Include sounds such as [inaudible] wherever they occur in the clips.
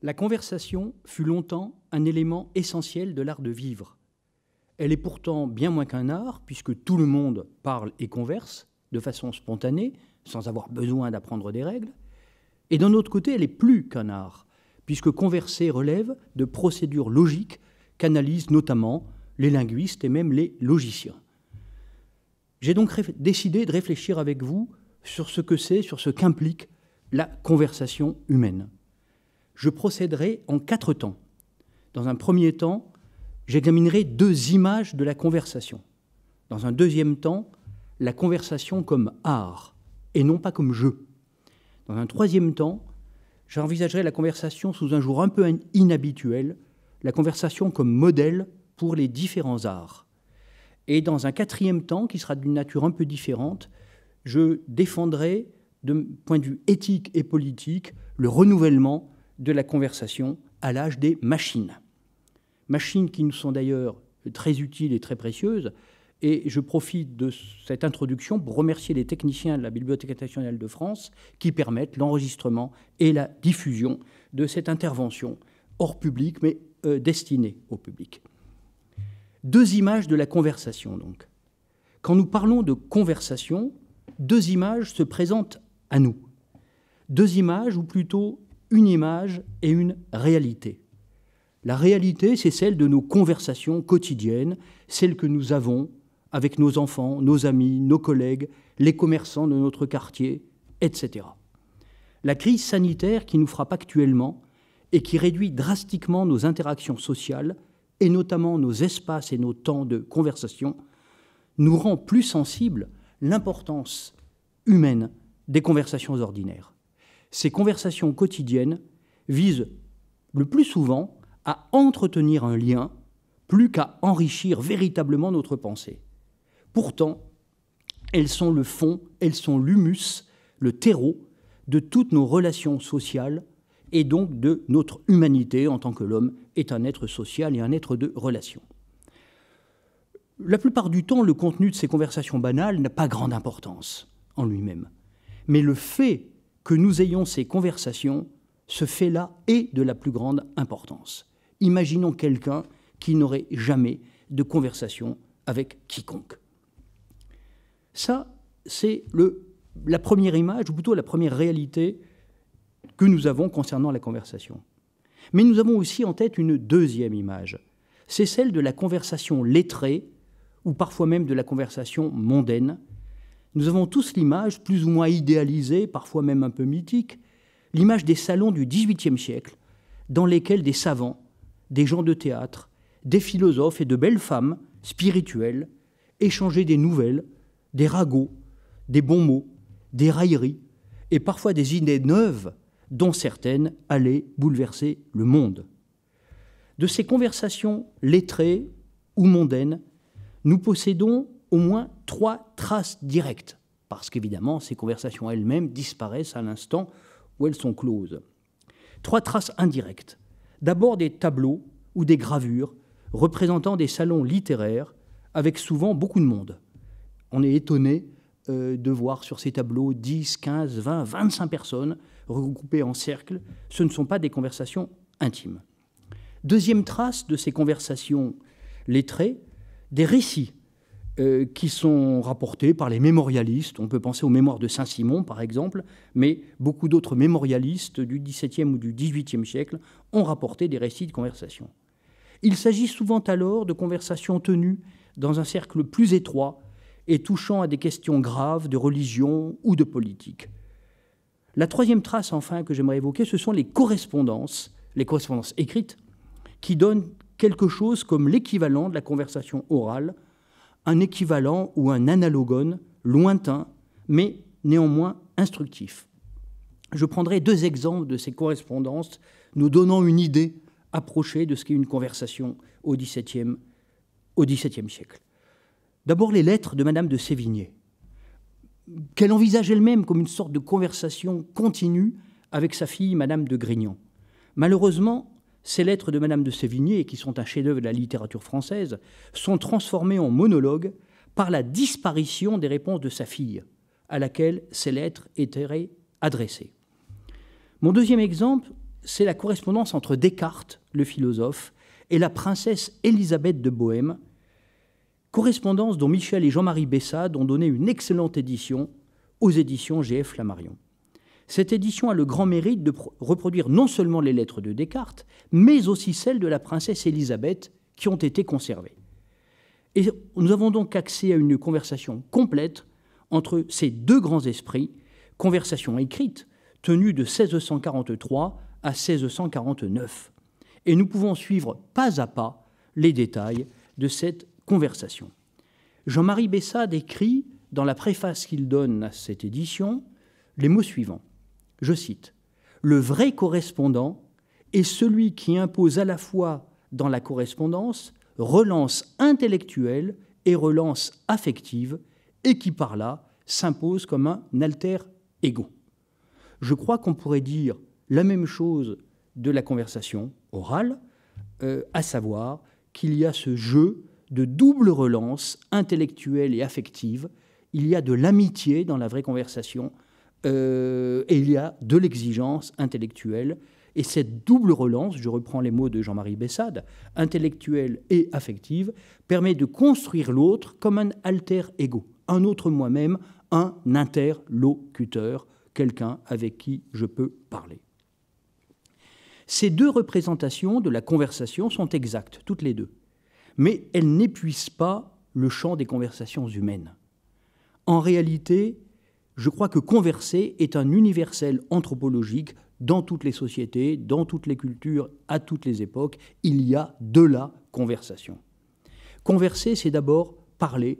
La conversation fut longtemps un élément essentiel de l'art de vivre. Elle est pourtant bien moins qu'un art, puisque tout le monde parle et converse de façon spontanée, sans avoir besoin d'apprendre des règles. Et d'un autre côté, elle est plus qu'un art, puisque converser relève de procédures logiques qu'analysent notamment les linguistes et même les logiciens. J'ai donc décidé de réfléchir avec vous sur ce que c'est, sur ce qu'implique la conversation humaine je procéderai en quatre temps. Dans un premier temps, j'examinerai deux images de la conversation. Dans un deuxième temps, la conversation comme art et non pas comme jeu. Dans un troisième temps, j'envisagerai la conversation sous un jour un peu inhabituel, la conversation comme modèle pour les différents arts. Et dans un quatrième temps, qui sera d'une nature un peu différente, je défendrai, de point de vue éthique et politique, le renouvellement de la conversation à l'âge des machines. Machines qui nous sont d'ailleurs très utiles et très précieuses. Et je profite de cette introduction pour remercier les techniciens de la Bibliothèque nationale de France qui permettent l'enregistrement et la diffusion de cette intervention hors public, mais euh, destinée au public. Deux images de la conversation, donc. Quand nous parlons de conversation, deux images se présentent à nous. Deux images, ou plutôt une image et une réalité. La réalité, c'est celle de nos conversations quotidiennes, celle que nous avons avec nos enfants, nos amis, nos collègues, les commerçants de notre quartier, etc. La crise sanitaire qui nous frappe actuellement et qui réduit drastiquement nos interactions sociales, et notamment nos espaces et nos temps de conversation, nous rend plus sensible l'importance humaine des conversations ordinaires ces conversations quotidiennes visent le plus souvent à entretenir un lien plus qu'à enrichir véritablement notre pensée. Pourtant, elles sont le fond, elles sont l'humus, le terreau de toutes nos relations sociales et donc de notre humanité en tant que l'homme est un être social et un être de relation. La plupart du temps, le contenu de ces conversations banales n'a pas grande importance en lui-même. Mais le fait que nous ayons ces conversations, ce fait-là est de la plus grande importance. Imaginons quelqu'un qui n'aurait jamais de conversation avec quiconque. Ça, c'est la première image, ou plutôt la première réalité que nous avons concernant la conversation. Mais nous avons aussi en tête une deuxième image. C'est celle de la conversation lettrée, ou parfois même de la conversation mondaine, nous avons tous l'image, plus ou moins idéalisée, parfois même un peu mythique, l'image des salons du XVIIIe siècle, dans lesquels des savants, des gens de théâtre, des philosophes et de belles femmes spirituelles échangeaient des nouvelles, des ragots, des bons mots, des railleries, et parfois des idées neuves dont certaines allaient bouleverser le monde. De ces conversations lettrées ou mondaines, nous possédons au moins trois traces directes, parce qu'évidemment, ces conversations elles-mêmes disparaissent à l'instant où elles sont closes. Trois traces indirectes. D'abord des tableaux ou des gravures représentant des salons littéraires avec souvent beaucoup de monde. On est étonné euh, de voir sur ces tableaux 10, 15, 20, 25 personnes regroupées en cercle. Ce ne sont pas des conversations intimes. Deuxième trace de ces conversations lettrées, des récits euh, qui sont rapportés par les mémorialistes. On peut penser aux mémoires de Saint-Simon, par exemple, mais beaucoup d'autres mémorialistes du XVIIe ou du XVIIIe siècle ont rapporté des récits de conversations. Il s'agit souvent alors de conversations tenues dans un cercle plus étroit et touchant à des questions graves de religion ou de politique. La troisième trace, enfin, que j'aimerais évoquer, ce sont les correspondances, les correspondances écrites, qui donnent quelque chose comme l'équivalent de la conversation orale, un équivalent ou un analogone lointain, mais néanmoins instructif. Je prendrai deux exemples de ces correspondances nous donnant une idée approchée de ce qu'est une conversation au XVIIe, au siècle. D'abord les lettres de Madame de Sévigné, qu'elle envisage elle-même comme une sorte de conversation continue avec sa fille Madame de Grignan. Malheureusement, ces lettres de Madame de Sévigné, qui sont un chef-d'œuvre de la littérature française, sont transformées en monologues par la disparition des réponses de sa fille, à laquelle ces lettres étaient adressées. Mon deuxième exemple, c'est la correspondance entre Descartes, le philosophe, et la princesse Élisabeth de Bohême, correspondance dont Michel et Jean-Marie Bessade ont donné une excellente édition aux éditions GF Flammarion. Cette édition a le grand mérite de reproduire non seulement les lettres de Descartes, mais aussi celles de la princesse Élisabeth qui ont été conservées. Et nous avons donc accès à une conversation complète entre ces deux grands esprits, conversation écrite tenue de 1643 à 1649. Et nous pouvons suivre pas à pas les détails de cette conversation. Jean-Marie Bessade écrit, dans la préface qu'il donne à cette édition, les mots suivants je cite, Le vrai correspondant est celui qui impose à la fois dans la correspondance relance intellectuelle et relance affective, et qui par là s'impose comme un alter ego. Je crois qu'on pourrait dire la même chose de la conversation orale, euh, à savoir qu'il y a ce jeu de double relance intellectuelle et affective, il y a de l'amitié dans la vraie conversation euh, et il y a de l'exigence intellectuelle. Et cette double relance, je reprends les mots de Jean-Marie Bessade, intellectuelle et affective, permet de construire l'autre comme un alter ego, un autre moi-même, un interlocuteur, quelqu'un avec qui je peux parler. Ces deux représentations de la conversation sont exactes, toutes les deux, mais elles n'épuisent pas le champ des conversations humaines. En réalité, je crois que converser est un universel anthropologique dans toutes les sociétés, dans toutes les cultures, à toutes les époques. Il y a de la conversation. Converser, c'est d'abord parler,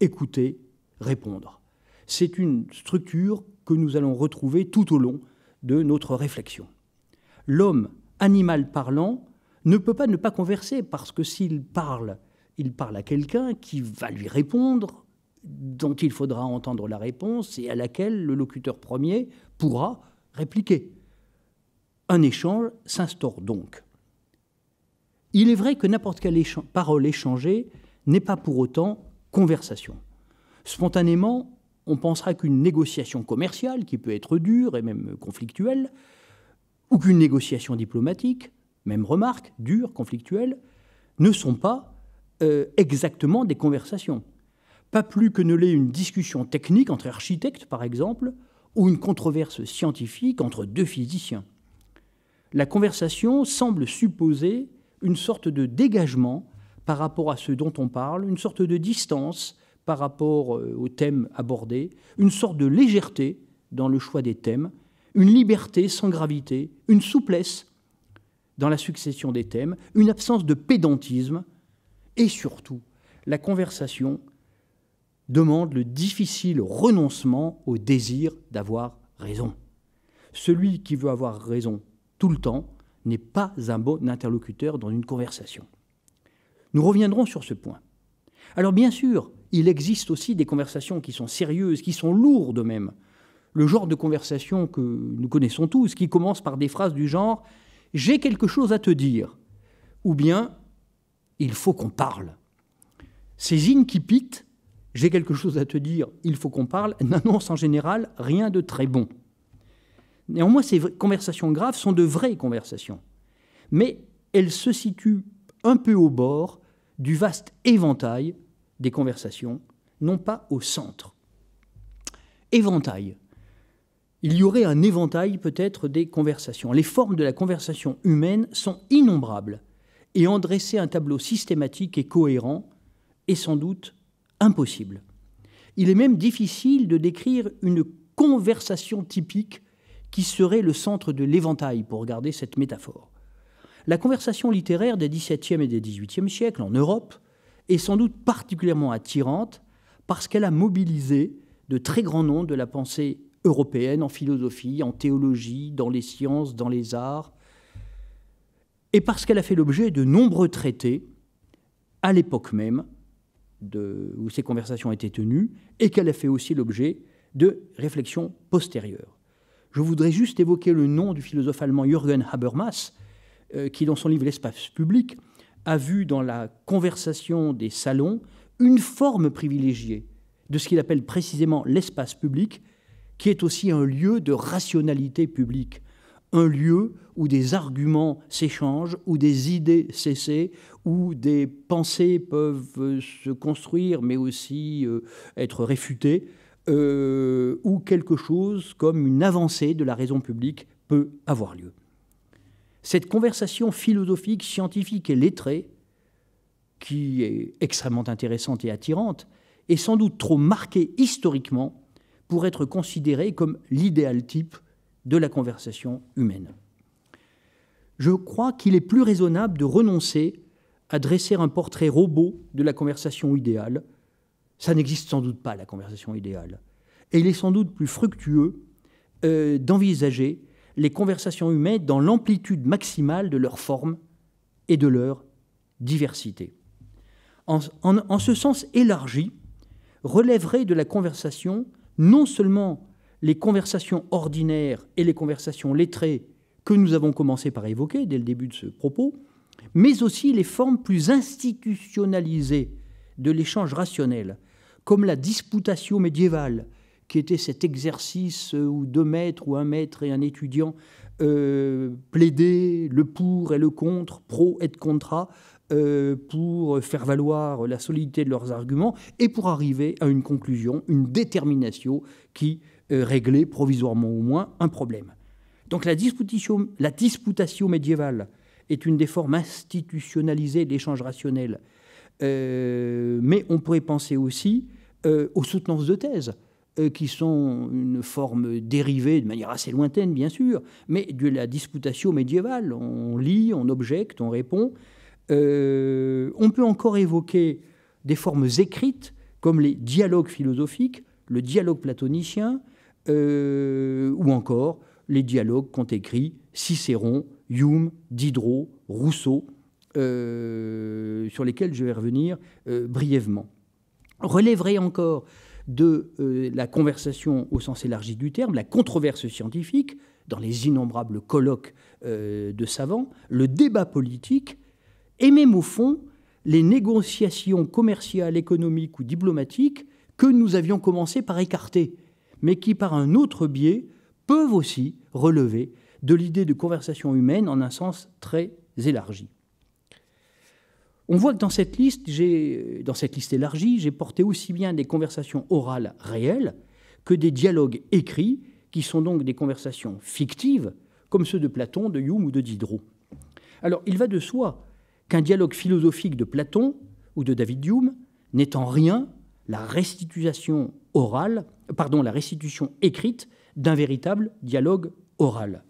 écouter, répondre. C'est une structure que nous allons retrouver tout au long de notre réflexion. L'homme, animal parlant, ne peut pas ne pas converser parce que s'il parle, il parle à quelqu'un qui va lui répondre, dont il faudra entendre la réponse et à laquelle le locuteur premier pourra répliquer. Un échange s'instaure donc. Il est vrai que n'importe quelle parole échangée n'est pas pour autant conversation. Spontanément, on pensera qu'une négociation commerciale, qui peut être dure et même conflictuelle, ou qu'une négociation diplomatique, même remarque, dure, conflictuelle, ne sont pas euh, exactement des conversations pas plus que ne l'est une discussion technique entre architectes, par exemple, ou une controverse scientifique entre deux physiciens. La conversation semble supposer une sorte de dégagement par rapport à ce dont on parle, une sorte de distance par rapport euh, aux thèmes abordés, une sorte de légèreté dans le choix des thèmes, une liberté sans gravité, une souplesse dans la succession des thèmes, une absence de pédantisme, et surtout, la conversation demande le difficile renoncement au désir d'avoir raison. Celui qui veut avoir raison tout le temps n'est pas un bon interlocuteur dans une conversation. Nous reviendrons sur ce point. Alors bien sûr, il existe aussi des conversations qui sont sérieuses, qui sont lourdes même. Le genre de conversation que nous connaissons tous, qui commence par des phrases du genre ⁇ J'ai quelque chose à te dire ⁇ ou bien ⁇ Il faut qu'on parle ⁇ Ces pitent j'ai quelque chose à te dire, il faut qu'on parle, n'annonce en général rien de très bon. Néanmoins, ces conversations graves sont de vraies conversations, mais elles se situent un peu au bord du vaste éventail des conversations, non pas au centre. Éventail. Il y aurait un éventail peut-être des conversations. Les formes de la conversation humaine sont innombrables, et en dresser un tableau systématique et cohérent est sans doute impossible. Il est même difficile de décrire une conversation typique qui serait le centre de l'éventail, pour garder cette métaphore. La conversation littéraire des XVIIe et des XVIIIe siècles en Europe est sans doute particulièrement attirante parce qu'elle a mobilisé de très grands noms de la pensée européenne en philosophie, en théologie, dans les sciences, dans les arts, et parce qu'elle a fait l'objet de nombreux traités à l'époque même, où ces conversations étaient tenues et qu'elle a fait aussi l'objet de réflexions postérieures. Je voudrais juste évoquer le nom du philosophe allemand Jürgen Habermas, euh, qui, dans son livre L'espace public, a vu dans la conversation des salons une forme privilégiée de ce qu'il appelle précisément l'espace public, qui est aussi un lieu de rationalité publique un lieu où des arguments s'échangent, où des idées cessent, où des pensées peuvent euh, se construire, mais aussi euh, être réfutées, euh, où quelque chose comme une avancée de la raison publique peut avoir lieu. Cette conversation philosophique, scientifique et lettrée, qui est extrêmement intéressante et attirante, est sans doute trop marquée historiquement pour être considérée comme l'idéal type de la conversation humaine. Je crois qu'il est plus raisonnable de renoncer à dresser un portrait robot de la conversation idéale. Ça n'existe sans doute pas, la conversation idéale. Et il est sans doute plus fructueux euh, d'envisager les conversations humaines dans l'amplitude maximale de leur forme et de leur diversité. En, en, ce sens élargi, relèverait de la conversation non seulement les conversations ordinaires et les conversations lettrées que nous avons commencé par évoquer dès le début de ce propos, mais aussi les formes plus institutionnalisées de l'échange rationnel, comme la disputation médiévale, qui était cet exercice où deux maîtres ou un maître et un étudiant euh, plaidaient le pour et le contre, pro et contra, euh, pour faire valoir la solidité de leurs arguments et pour arriver à une conclusion, une détermination qui euh, régler provisoirement au moins un problème. Donc la disputation, la disputatio médiévale est une des formes institutionnalisées d'échange rationnel. Euh, mais on pourrait penser aussi euh, aux soutenances de thèse, qui sont une forme dérivée, de manière assez lointaine bien sûr, mais de la disputation médiévale. On lit, on objecte, on répond. on peut encore évoquer des formes écrites, comme les dialogues philosophiques, le dialogue platonicien, euh, ou encore les dialogues qu'ont écrits Cicéron, Hume, Diderot, Rousseau, euh, sur lesquels je vais revenir euh, brièvement. Relèverai encore de la conversation au sens élargi du terme, la controverse scientifique, dans les innombrables colloques de savants, le débat politique, et même au fond, les négociations commerciales, économiques ou diplomatiques que nous avions commencé par écarter mais qui, par un autre biais, peuvent aussi relever de l'idée de conversation humaine en un sens très élargi. On voit que dans cette liste, dans cette liste élargie, j'ai porté aussi bien des conversations orales réelles que des dialogues écrits, qui sont donc des conversations fictives, comme ceux de Platon, de Hume ou de Diderot. Alors, il va de soi qu'un dialogue philosophique de Platon ou de David Hume n'est en rien la restitution pardon, la restitution écrite d'un véritable dialogue oral.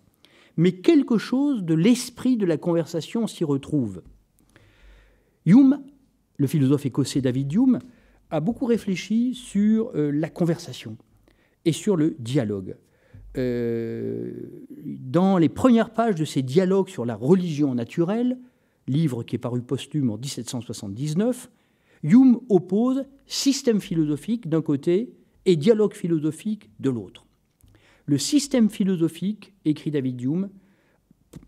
Mais quelque chose de l'esprit de la conversation s'y retrouve. Hume, le philosophe écossais David Hume, a beaucoup réfléchi sur euh, la conversation et sur le dialogue. Euh, dans les premières pages de ses dialogues sur la religion naturelle, livre qui est paru posthume en 1779, Hume oppose système philosophique d'un côté et dialogue philosophique de l'autre. Le système philosophique, écrit David Hume,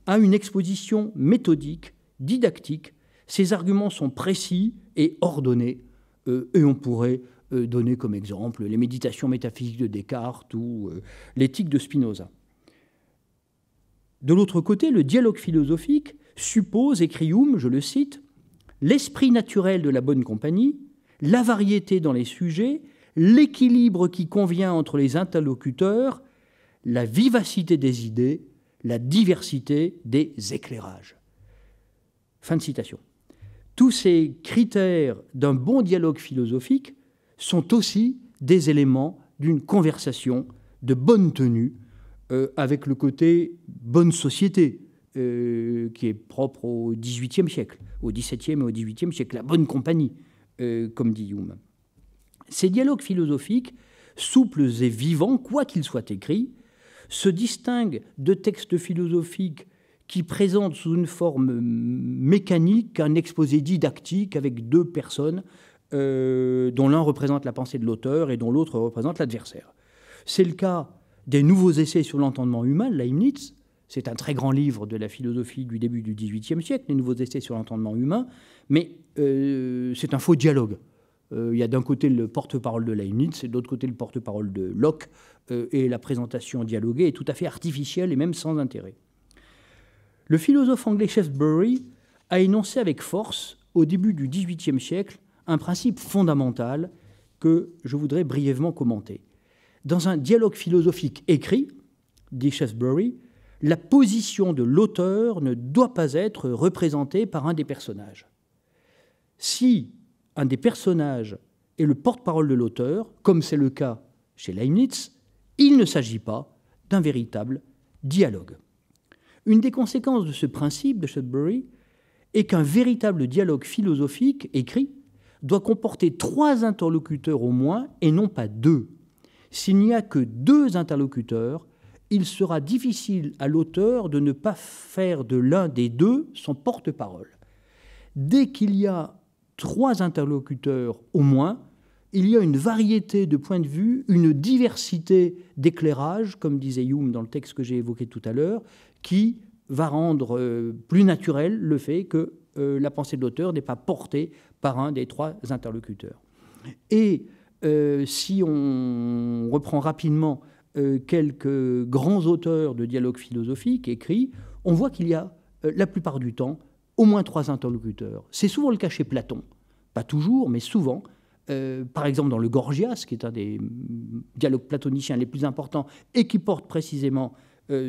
a une exposition méthodique, didactique, ses arguments sont précis et ordonnés, euh, et on pourrait euh, donner comme exemple les méditations métaphysiques de Descartes ou euh, l'éthique de Spinoza. De l'autre côté, le dialogue philosophique suppose, écrit Hume, je le cite, l'esprit naturel de la bonne compagnie, la variété dans les sujets, l'équilibre qui convient entre les interlocuteurs, la vivacité des idées, la diversité des éclairages. Fin de citation. Tous ces critères d'un bon dialogue philosophique sont aussi des éléments d'une conversation de bonne tenue euh, avec le côté bonne société euh, qui est propre au XVIIIe siècle, au XVIIe et au XVIIIe siècle, la bonne compagnie, euh, comme dit Hume. Ces dialogues philosophiques, souples et vivants, quoi qu'ils soient écrits, se distinguent de textes philosophiques qui présentent sous une forme mécanique un exposé didactique avec deux personnes euh, dont l'un représente la pensée de l'auteur et dont l'autre représente l'adversaire. C'est le cas des nouveaux essais sur l'entendement humain, Leibniz, c'est un très grand livre de la philosophie du début du XVIIIe siècle, Les nouveaux essais sur l'entendement humain, mais euh, c'est un faux dialogue. Euh, il y a d'un côté le porte-parole de Leibniz et de l'autre côté le porte-parole de Locke, euh, et la présentation dialoguée est tout à fait artificielle et même sans intérêt. Le philosophe anglais Shaftesbury a énoncé avec force, au début du XVIIIe siècle, un principe fondamental que je voudrais brièvement commenter. Dans un dialogue philosophique écrit, dit Shaftesbury, la position de l'auteur ne doit pas être représentée par un des personnages. Si un des personnages est le porte-parole de l'auteur, comme c'est le cas chez Leibniz, il ne s'agit pas d'un véritable dialogue. Une des conséquences de ce principe de Sudbury est qu'un véritable dialogue philosophique écrit doit comporter trois interlocuteurs au moins et non pas deux. S'il n'y a que deux interlocuteurs, il sera difficile à l'auteur de ne pas faire de l'un des deux son porte-parole. Dès qu'il y a trois interlocuteurs au moins, il y a une variété de points de vue, une diversité d'éclairage, comme disait Hume dans le texte que j'ai évoqué tout à l'heure, qui va rendre euh, plus naturel le fait que euh, la pensée de l'auteur n'est pas portée par un des trois interlocuteurs. Et euh, si on reprend rapidement euh, quelques grands auteurs de dialogues philosophiques écrits, on voit qu'il y a euh, la plupart du temps au moins trois interlocuteurs. C'est souvent le cas chez Platon, pas toujours, mais souvent. Euh, par exemple, dans le Gorgias, qui est un des dialogues platoniciens les plus importants et qui porte précisément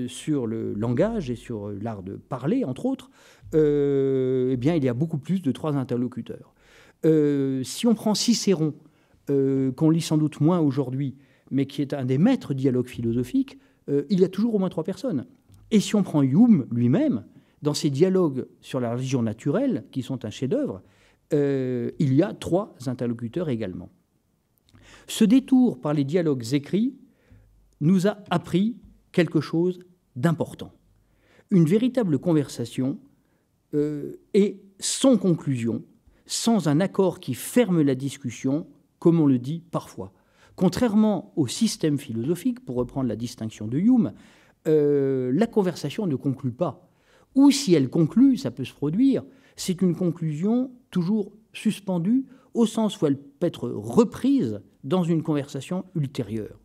sur le langage et sur l'art de parler, entre autres, eh bien, il y a beaucoup plus de trois interlocuteurs. si on prend Cicéron, qu'on lit sans doute moins aujourd'hui, mais qui est un des maîtres dialogues philosophiques, euh, il y a toujours au moins trois personnes. Et si on prend Hume lui-même, dans ses dialogues sur la religion naturelle, qui sont un chef-d'œuvre, euh, il y a trois interlocuteurs également. Ce détour par les dialogues écrits nous a appris quelque chose d'important. Une véritable conversation euh, et est sans conclusion, sans un accord qui ferme la discussion, comme on le dit parfois. Contrairement au système philosophique, pour reprendre la distinction de Hume, euh, la conversation ne conclut pas. Ou si elle conclut, ça peut se produire, c'est une conclusion toujours suspendue au sens où elle peut être reprise dans une conversation ultérieure.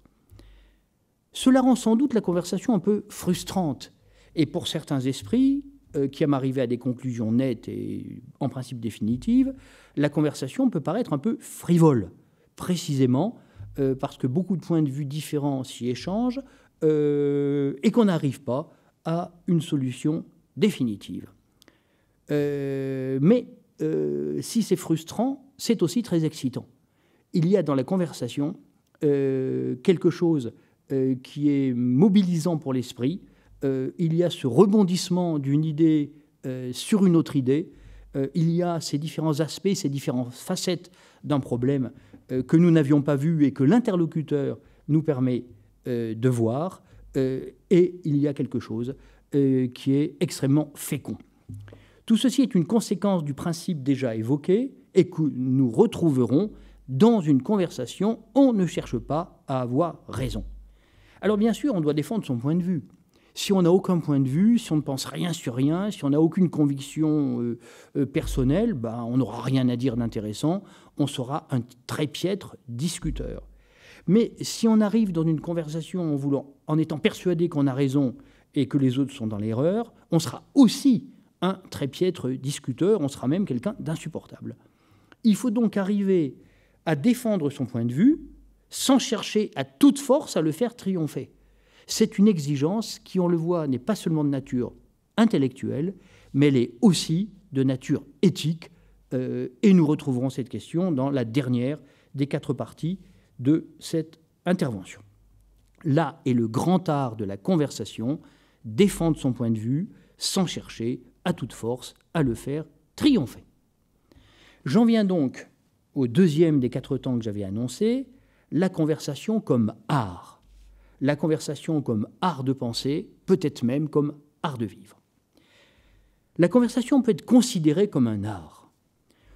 Cela rend sans doute la conversation un peu frustrante. Et pour certains esprits, euh, qui aiment arriver à des conclusions nettes et en principe définitives, la conversation peut paraître un peu frivole, précisément euh, parce que beaucoup de points de vue différents s'y échangent, euh, et qu'on n'arrive pas à une solution définitive. Euh, mais si c'est frustrant, c'est aussi très excitant. Il y a dans la conversation quelque chose qui est mobilisant pour l'esprit, il y a ce rebondissement d'une idée sur une autre idée, il y a ces différents aspects, ces différentes facettes d'un problème euh, que nous n'avions pas vu et que l'interlocuteur nous permet euh, de voir, euh, et il y a quelque chose qui est extrêmement fécond. Tout ceci est une conséquence du principe déjà évoqué et que nous retrouverons dans une conversation, on ne cherche pas à avoir raison. Alors bien sûr, on doit défendre son point de vue si on n'a aucun point de vue, si on ne pense rien sur rien, si on n'a aucune conviction euh, euh, personnelle, bah, on n'aura rien à dire d'intéressant, on sera un très piètre discuteur. Mais si on arrive dans une conversation en, voulant, en étant persuadé qu'on a raison et que les autres sont dans l'erreur, on sera aussi un très piètre discuteur, on sera même quelqu'un d'insupportable. Il faut donc arriver à défendre son point de vue sans chercher à toute force à le faire triompher. C'est une exigence qui, on le voit, n'est pas seulement de nature intellectuelle, mais elle est aussi de nature éthique. Euh, et nous retrouverons cette question dans la dernière des quatre parties de cette intervention. Là est le grand art de la conversation, défendre son point de vue sans chercher à toute force à le faire triompher. J'en viens donc au deuxième des quatre temps que j'avais annoncé, la conversation comme art la conversation comme art de penser, peut-être même comme art de vivre. La conversation peut être considérée comme un art.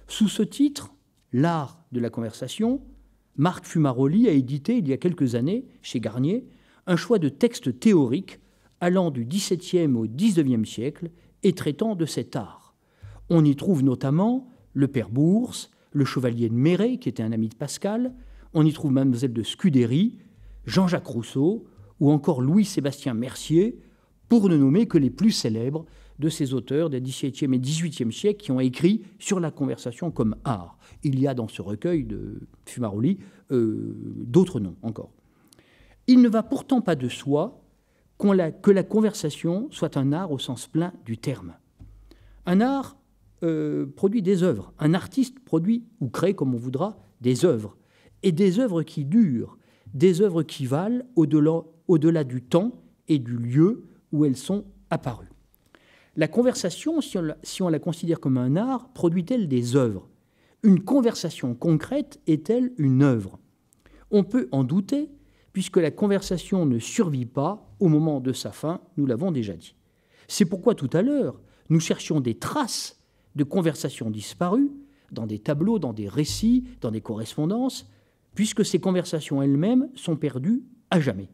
Sous ce titre, L'art de la conversation, Marc Fumaroli a édité il y a quelques années, chez Garnier, un choix de textes théoriques allant du XVIIe au XIXe siècle et traitant de cet art. On y trouve notamment le père Bourse, le chevalier de Méret, qui était un ami de Pascal, on y trouve mademoiselle de Scudéry, Jean-Jacques Rousseau ou encore Louis-Sébastien Mercier, pour ne nommer que les plus célèbres de ces auteurs des XVIIe et XVIIIe siècles qui ont écrit sur la conversation comme art. Il y a dans ce recueil de Fumaroli euh, d'autres noms encore. Il ne va pourtant pas de soi que la conversation soit un art au sens plein du terme. Un art euh, produit des œuvres, un artiste produit ou crée, comme on voudra, des œuvres, et des œuvres qui durent, des œuvres qui valent au-delà, du temps et du lieu où elles sont apparues. La conversation, si on la, si on la considère comme un art, produit-elle des œuvres Une conversation concrète est-elle une œuvre On peut en douter, puisque la conversation ne survit pas au moment de sa fin, nous l'avons déjà dit. C'est pourquoi tout à l'heure, nous cherchions des traces de conversations disparues dans des tableaux, dans des récits, dans des correspondances, puisque ces conversations elles-mêmes sont perdues à jamais.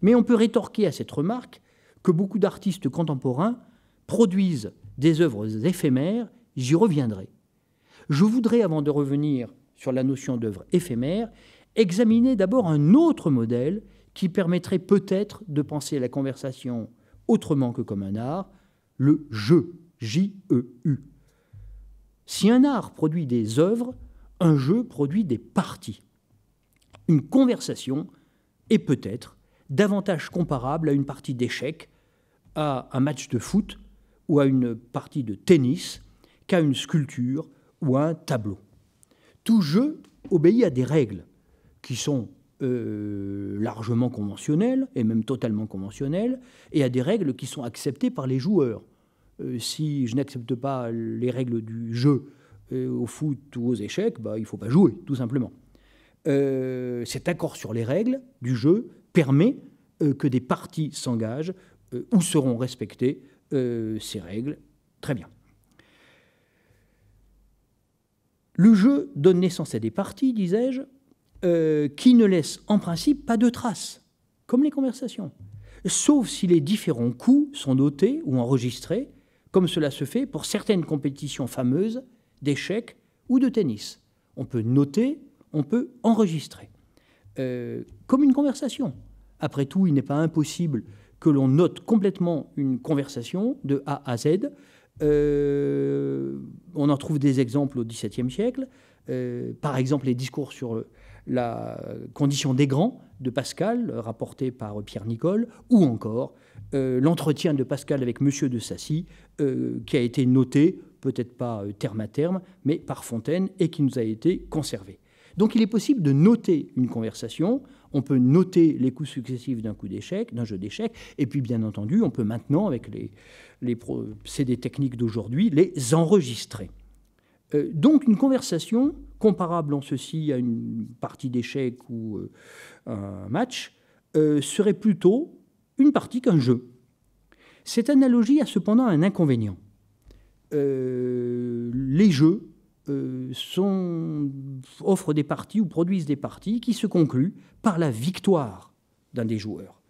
Mais on peut rétorquer à cette remarque que beaucoup d'artistes contemporains produisent des œuvres éphémères, j'y reviendrai. Je voudrais, avant de revenir sur la notion d'œuvre éphémère, examiner d'abord un autre modèle qui permettrait peut-être de penser la conversation autrement que comme un art, le jeu, J-E-U. Si un art produit des œuvres, un jeu produit des parties. Une conversation est peut-être davantage comparable à une partie d'échecs, à un match de foot ou à une partie de tennis qu'à une sculpture ou à un tableau. Tout jeu obéit à des règles qui sont euh, largement conventionnelles et même totalement conventionnelles et à des règles qui sont acceptées par les joueurs. Euh, si je n'accepte pas les règles du jeu euh, au foot ou aux échecs, bah, il ne faut pas jouer, tout simplement. Euh, cet accord sur les règles du jeu permet euh, que des parties s'engagent ou seront respectées ces règles. Très bien. Le jeu donne naissance à des parties, disais-je, qui ne laissent en principe pas de traces, comme les conversations, sauf si les différents coups sont notés ou enregistrés, comme cela se fait pour certaines compétitions fameuses d'échecs ou de tennis. On peut noter, on peut enregistrer. Euh, comme une conversation. Après tout, il n'est pas impossible que l'on note complètement une conversation de A à Z. Euh, on en trouve des exemples au XVIIe siècle. Euh, par exemple, les discours sur la condition des grands de Pascal, rapportés par Pierre Nicole, ou encore l'entretien de Pascal avec Monsieur de Sassy, qui a été noté peut-être pas euh, terme à terme, mais par Fontaine, et qui nous a été conservé. Donc il est possible de noter une conversation, on peut noter les coups successifs d'un coup d'échec, d'un jeu d'échecs, et puis bien entendu, on peut maintenant, avec les, les procédés techniques d'aujourd'hui, les enregistrer. Euh, donc une conversation, comparable en ceci à une partie d'échecs ou euh, un match, serait plutôt une partie qu'un jeu. Cette analogie a cependant un inconvénient. Euh, les jeux euh, offrent des parties ou produisent des parties qui se concluent par la victoire d'un des joueurs.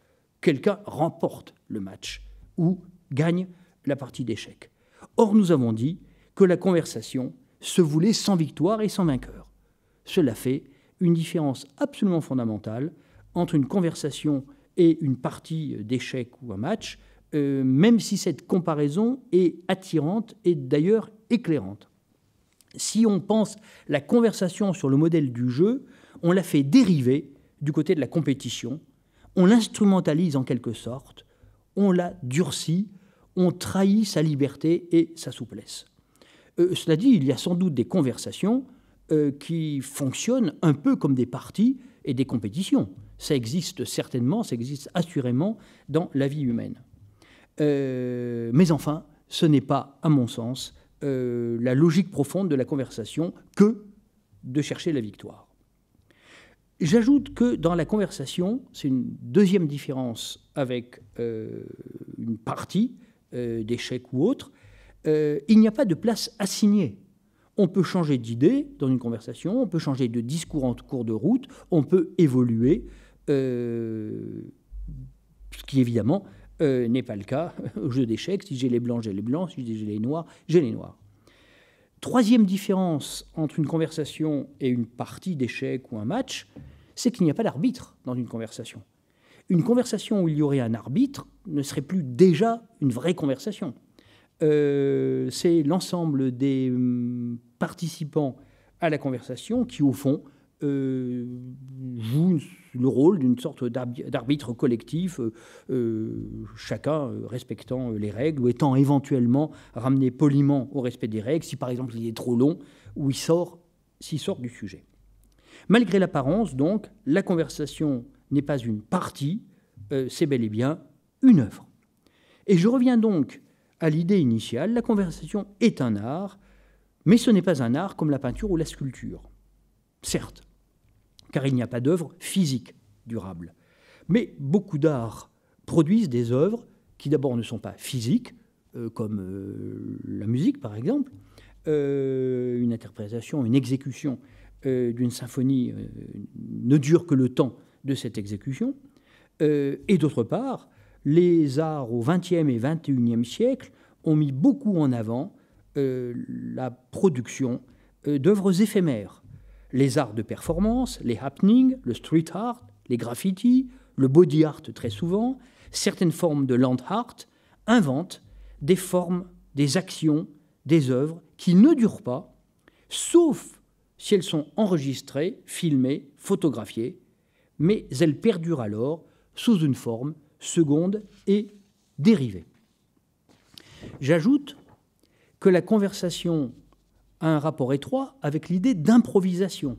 Quelqu'un remporte le match ou gagne la partie d'échecs. Or, nous avons dit que la conversation se voulait sans victoire et sans vainqueur. Cela fait une différence absolument fondamentale entre une conversation et une partie d'échecs ou un match euh, même si cette comparaison est attirante et d'ailleurs éclairante. Si on pense la conversation sur le modèle du jeu, on la fait dériver du côté de la compétition, on l'instrumentalise en quelque sorte, on la durcit, on trahit sa liberté et sa souplesse. Euh, cela dit, il y a sans doute des conversations euh, qui fonctionnent un peu comme des parties et des compétitions. Ça existe certainement, ça existe assurément dans la vie humaine. Euh, mais enfin, ce n'est pas, à mon sens, euh, la logique profonde de la conversation que de chercher la victoire. J'ajoute que dans la conversation, c'est une deuxième différence avec euh, une partie d'échecs ou autre, il n'y a pas de place assignée. On peut changer d'idée dans une conversation, on peut changer de discours en cours de route, on peut évoluer, ce qui évidemment euh, n'est pas le cas. [laughs] Au jeu d'échecs, si j'ai les blancs, j'ai les blancs, si j'ai les noirs, j'ai les noirs. Troisième différence entre une conversation et une partie d'échecs ou un match, c'est qu'il n'y a pas d'arbitre dans une conversation. Une conversation où il y aurait un arbitre ne serait plus déjà une vraie conversation. Euh, c'est l'ensemble des hum, participants à la conversation qui, au fond, euh, joue le rôle d'une sorte d'arbitre collectif, euh, euh, chacun euh, respectant les règles ou étant éventuellement ramené poliment au respect des règles, si par exemple il est trop long ou il sort, s'il sort du sujet. Malgré l'apparence, donc, la conversation n'est pas une partie, c'est bel et bien une œuvre. Et je reviens donc à l'idée initiale, la conversation est un art, mais ce n'est pas un art comme la peinture ou la sculpture. Certes, car il n'y a pas d'œuvre physique durable. Mais beaucoup d'arts produisent des œuvres qui d'abord ne sont pas physiques, euh, comme euh, la musique par exemple, euh, une interprétation, une exécution d'une symphonie ne dure que le temps de cette exécution, et d'autre part, les arts au XXe et XXIe siècle ont mis beaucoup en avant la production d'œuvres éphémères les arts de performance, les happenings, le street art, les graffitis, le body art très souvent, certaines formes de land art inventent des formes, des actions, des œuvres qui ne durent pas, sauf si elles sont enregistrées, filmées, photographiées, mais elles perdurent alors sous une forme seconde et dérivée. J'ajoute que la conversation un rapport étroit avec l'idée d'improvisation.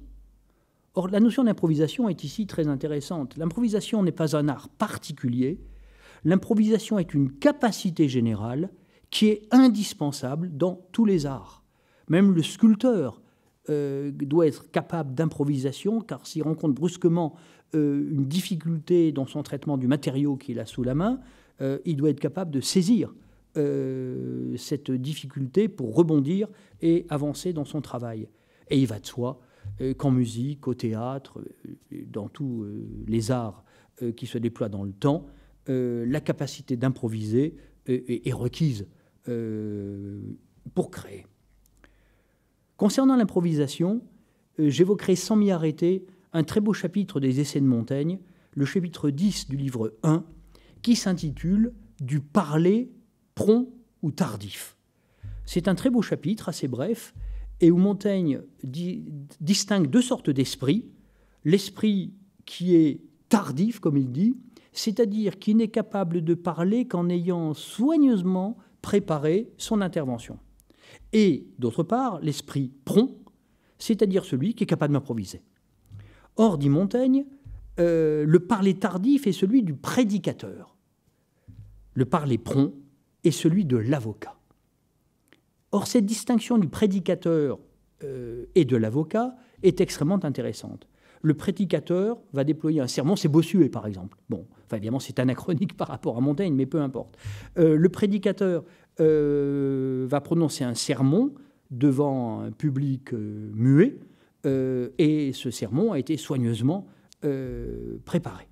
Or, la notion d'improvisation est ici très intéressante. L'improvisation n'est pas un art particulier, l'improvisation est une capacité générale qui est indispensable dans tous les arts. Même le sculpteur euh, doit être capable d'improvisation, car s'il rencontre brusquement euh, une difficulté dans son traitement du matériau qu'il a sous la main, euh, il doit être capable de saisir euh, cette difficulté pour rebondir et avancer dans son travail. Et il va de soi euh, qu'en musique, au théâtre, euh, dans tous les arts qui se déploient dans le temps, la capacité d'improviser est requise pour créer. Concernant l'improvisation, j'évoquerai sans m'y arrêter un très beau chapitre des Essais de Montaigne, le chapitre 10 du livre 1, qui s'intitule Du parler prompt ou tardif. C'est un très beau chapitre, assez bref, et où Montaigne distingue deux sortes d'esprits. L'esprit qui est tardif, comme il dit, c'est-à-dire qui n'est capable de parler qu'en ayant soigneusement préparé son intervention. Et, d'autre part, l'esprit prompt, c'est-à-dire celui qui est capable d'improviser. Or, dit Montaigne, euh, le parler tardif est celui du prédicateur. Le parler prompt et celui de l'avocat. Or, cette distinction du prédicateur euh, et de l'avocat est extrêmement intéressante. Le prédicateur va déployer un sermon, c'est Bossuet par exemple. Bon, évidemment c'est anachronique [laughs] par rapport à Montaigne, mais peu importe. Euh, le prédicateur euh, va prononcer un sermon devant un public muet, et ce sermon a été soigneusement préparé.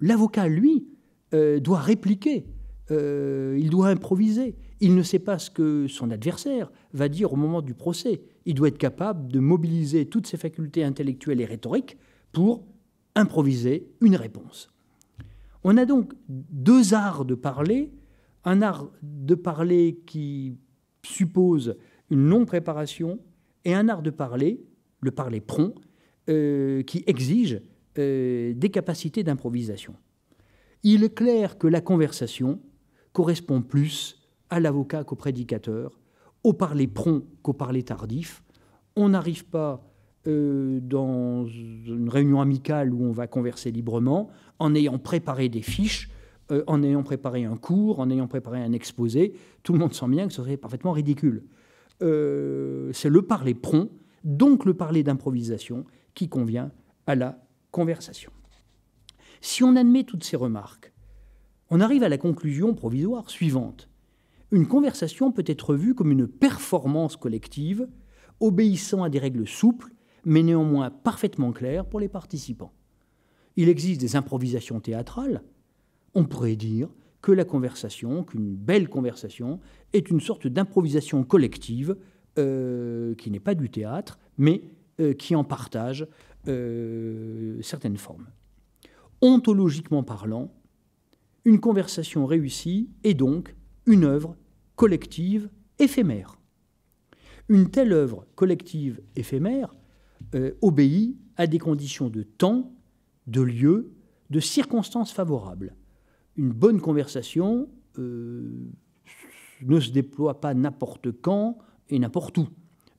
L'avocat, lui, doit répliquer euh, il doit improviser. Il ne sait pas ce que son adversaire va dire au moment du procès. Il doit être capable de mobiliser toutes ses facultés intellectuelles et rhétoriques pour improviser une réponse. On a donc deux arts de parler, un art de parler qui suppose une non-préparation et un art de parler, le parler prompt, euh, qui exige euh, des capacités d'improvisation. Il est clair que la conversation, correspond plus à l'avocat qu'au prédicateur, au parler prompt qu'au parler tardif. On n'arrive pas euh, dans une réunion amicale où on va converser librement en ayant préparé des fiches, euh, en ayant préparé un cours, en ayant préparé un exposé. Tout le monde sent bien que ce serait parfaitement ridicule. Euh, c'est le parler prompt, donc le parler d'improvisation, qui convient à la conversation. Si on admet toutes ces remarques, on arrive à la conclusion provisoire suivante. Une conversation peut être vue comme une performance collective, obéissant à des règles souples, mais néanmoins parfaitement claires pour les participants. Il existe des improvisations théâtrales. On pourrait dire que la conversation, qu'une belle conversation, est une sorte d'improvisation collective euh, qui n'est pas du théâtre, mais euh, qui en partage euh, certaines formes. Ontologiquement parlant, une conversation réussie est donc une œuvre collective éphémère. Une telle œuvre collective éphémère euh, obéit à des conditions de temps, de lieu, de circonstances favorables. Une bonne conversation euh, ne se déploie pas n'importe quand et n'importe où.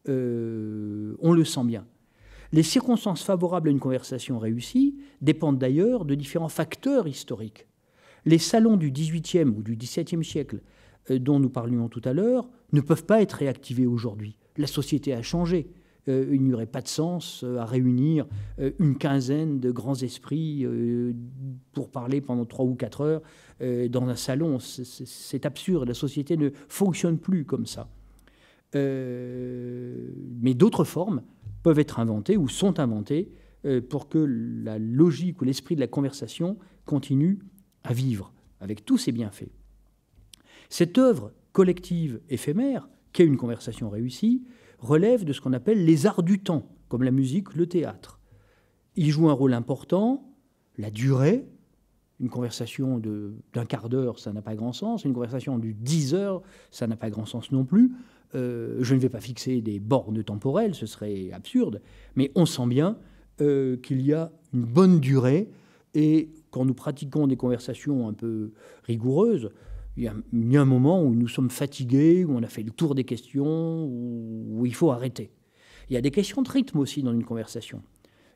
Euh, on le sent bien. Les circonstances favorables à une conversation réussie dépendent d'ailleurs de différents facteurs historiques. Les salons du XVIIIe ou du XVIIe siècle euh, dont nous parlions tout à l'heure ne peuvent pas être réactivés aujourd'hui. La société a changé. Euh, il n'y aurait pas de sens euh, à réunir une quinzaine de grands esprits pour parler pendant trois ou quatre heures dans un salon. C'est absurde, la société ne fonctionne plus comme ça. mais d'autres formes peuvent être inventées ou sont inventées pour que la logique ou l'esprit de la conversation continue à vivre avec tous ses bienfaits. Cette œuvre collective éphémère, qu'est une conversation réussie, relève de ce qu'on appelle les arts du temps, comme la musique, le théâtre. Il joue un rôle important, la durée, une conversation d'un quart d'heure, ça n'a pas grand sens, une conversation de dix heures, ça n'a pas grand sens non plus. Euh, je ne vais pas fixer des bornes temporelles, ce serait absurde, mais on sent bien euh, qu'il y a une bonne durée et quand nous pratiquons des conversations un peu rigoureuses, il y, a, un moment où nous sommes fatigués, où on a fait le tour des questions, où, il faut arrêter. Il y a des questions de rythme aussi dans une conversation.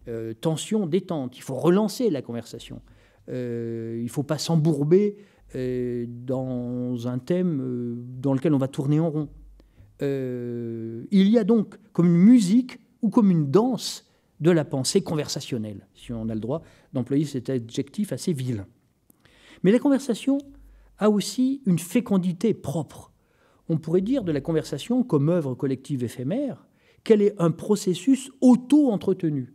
Euh, tension, détente, il faut relancer la conversation. Euh, il ne faut pas s'embourber euh, dans un thème dans lequel on va tourner en rond. il y a donc comme une musique ou comme une danse de la pensée conversationnelle, si on a le droit d'employer cet adjectif assez vilain. Mais la conversation a aussi une fécondité propre. On pourrait dire de la conversation comme œuvre collective éphémère qu'elle est un processus auto-entretenu.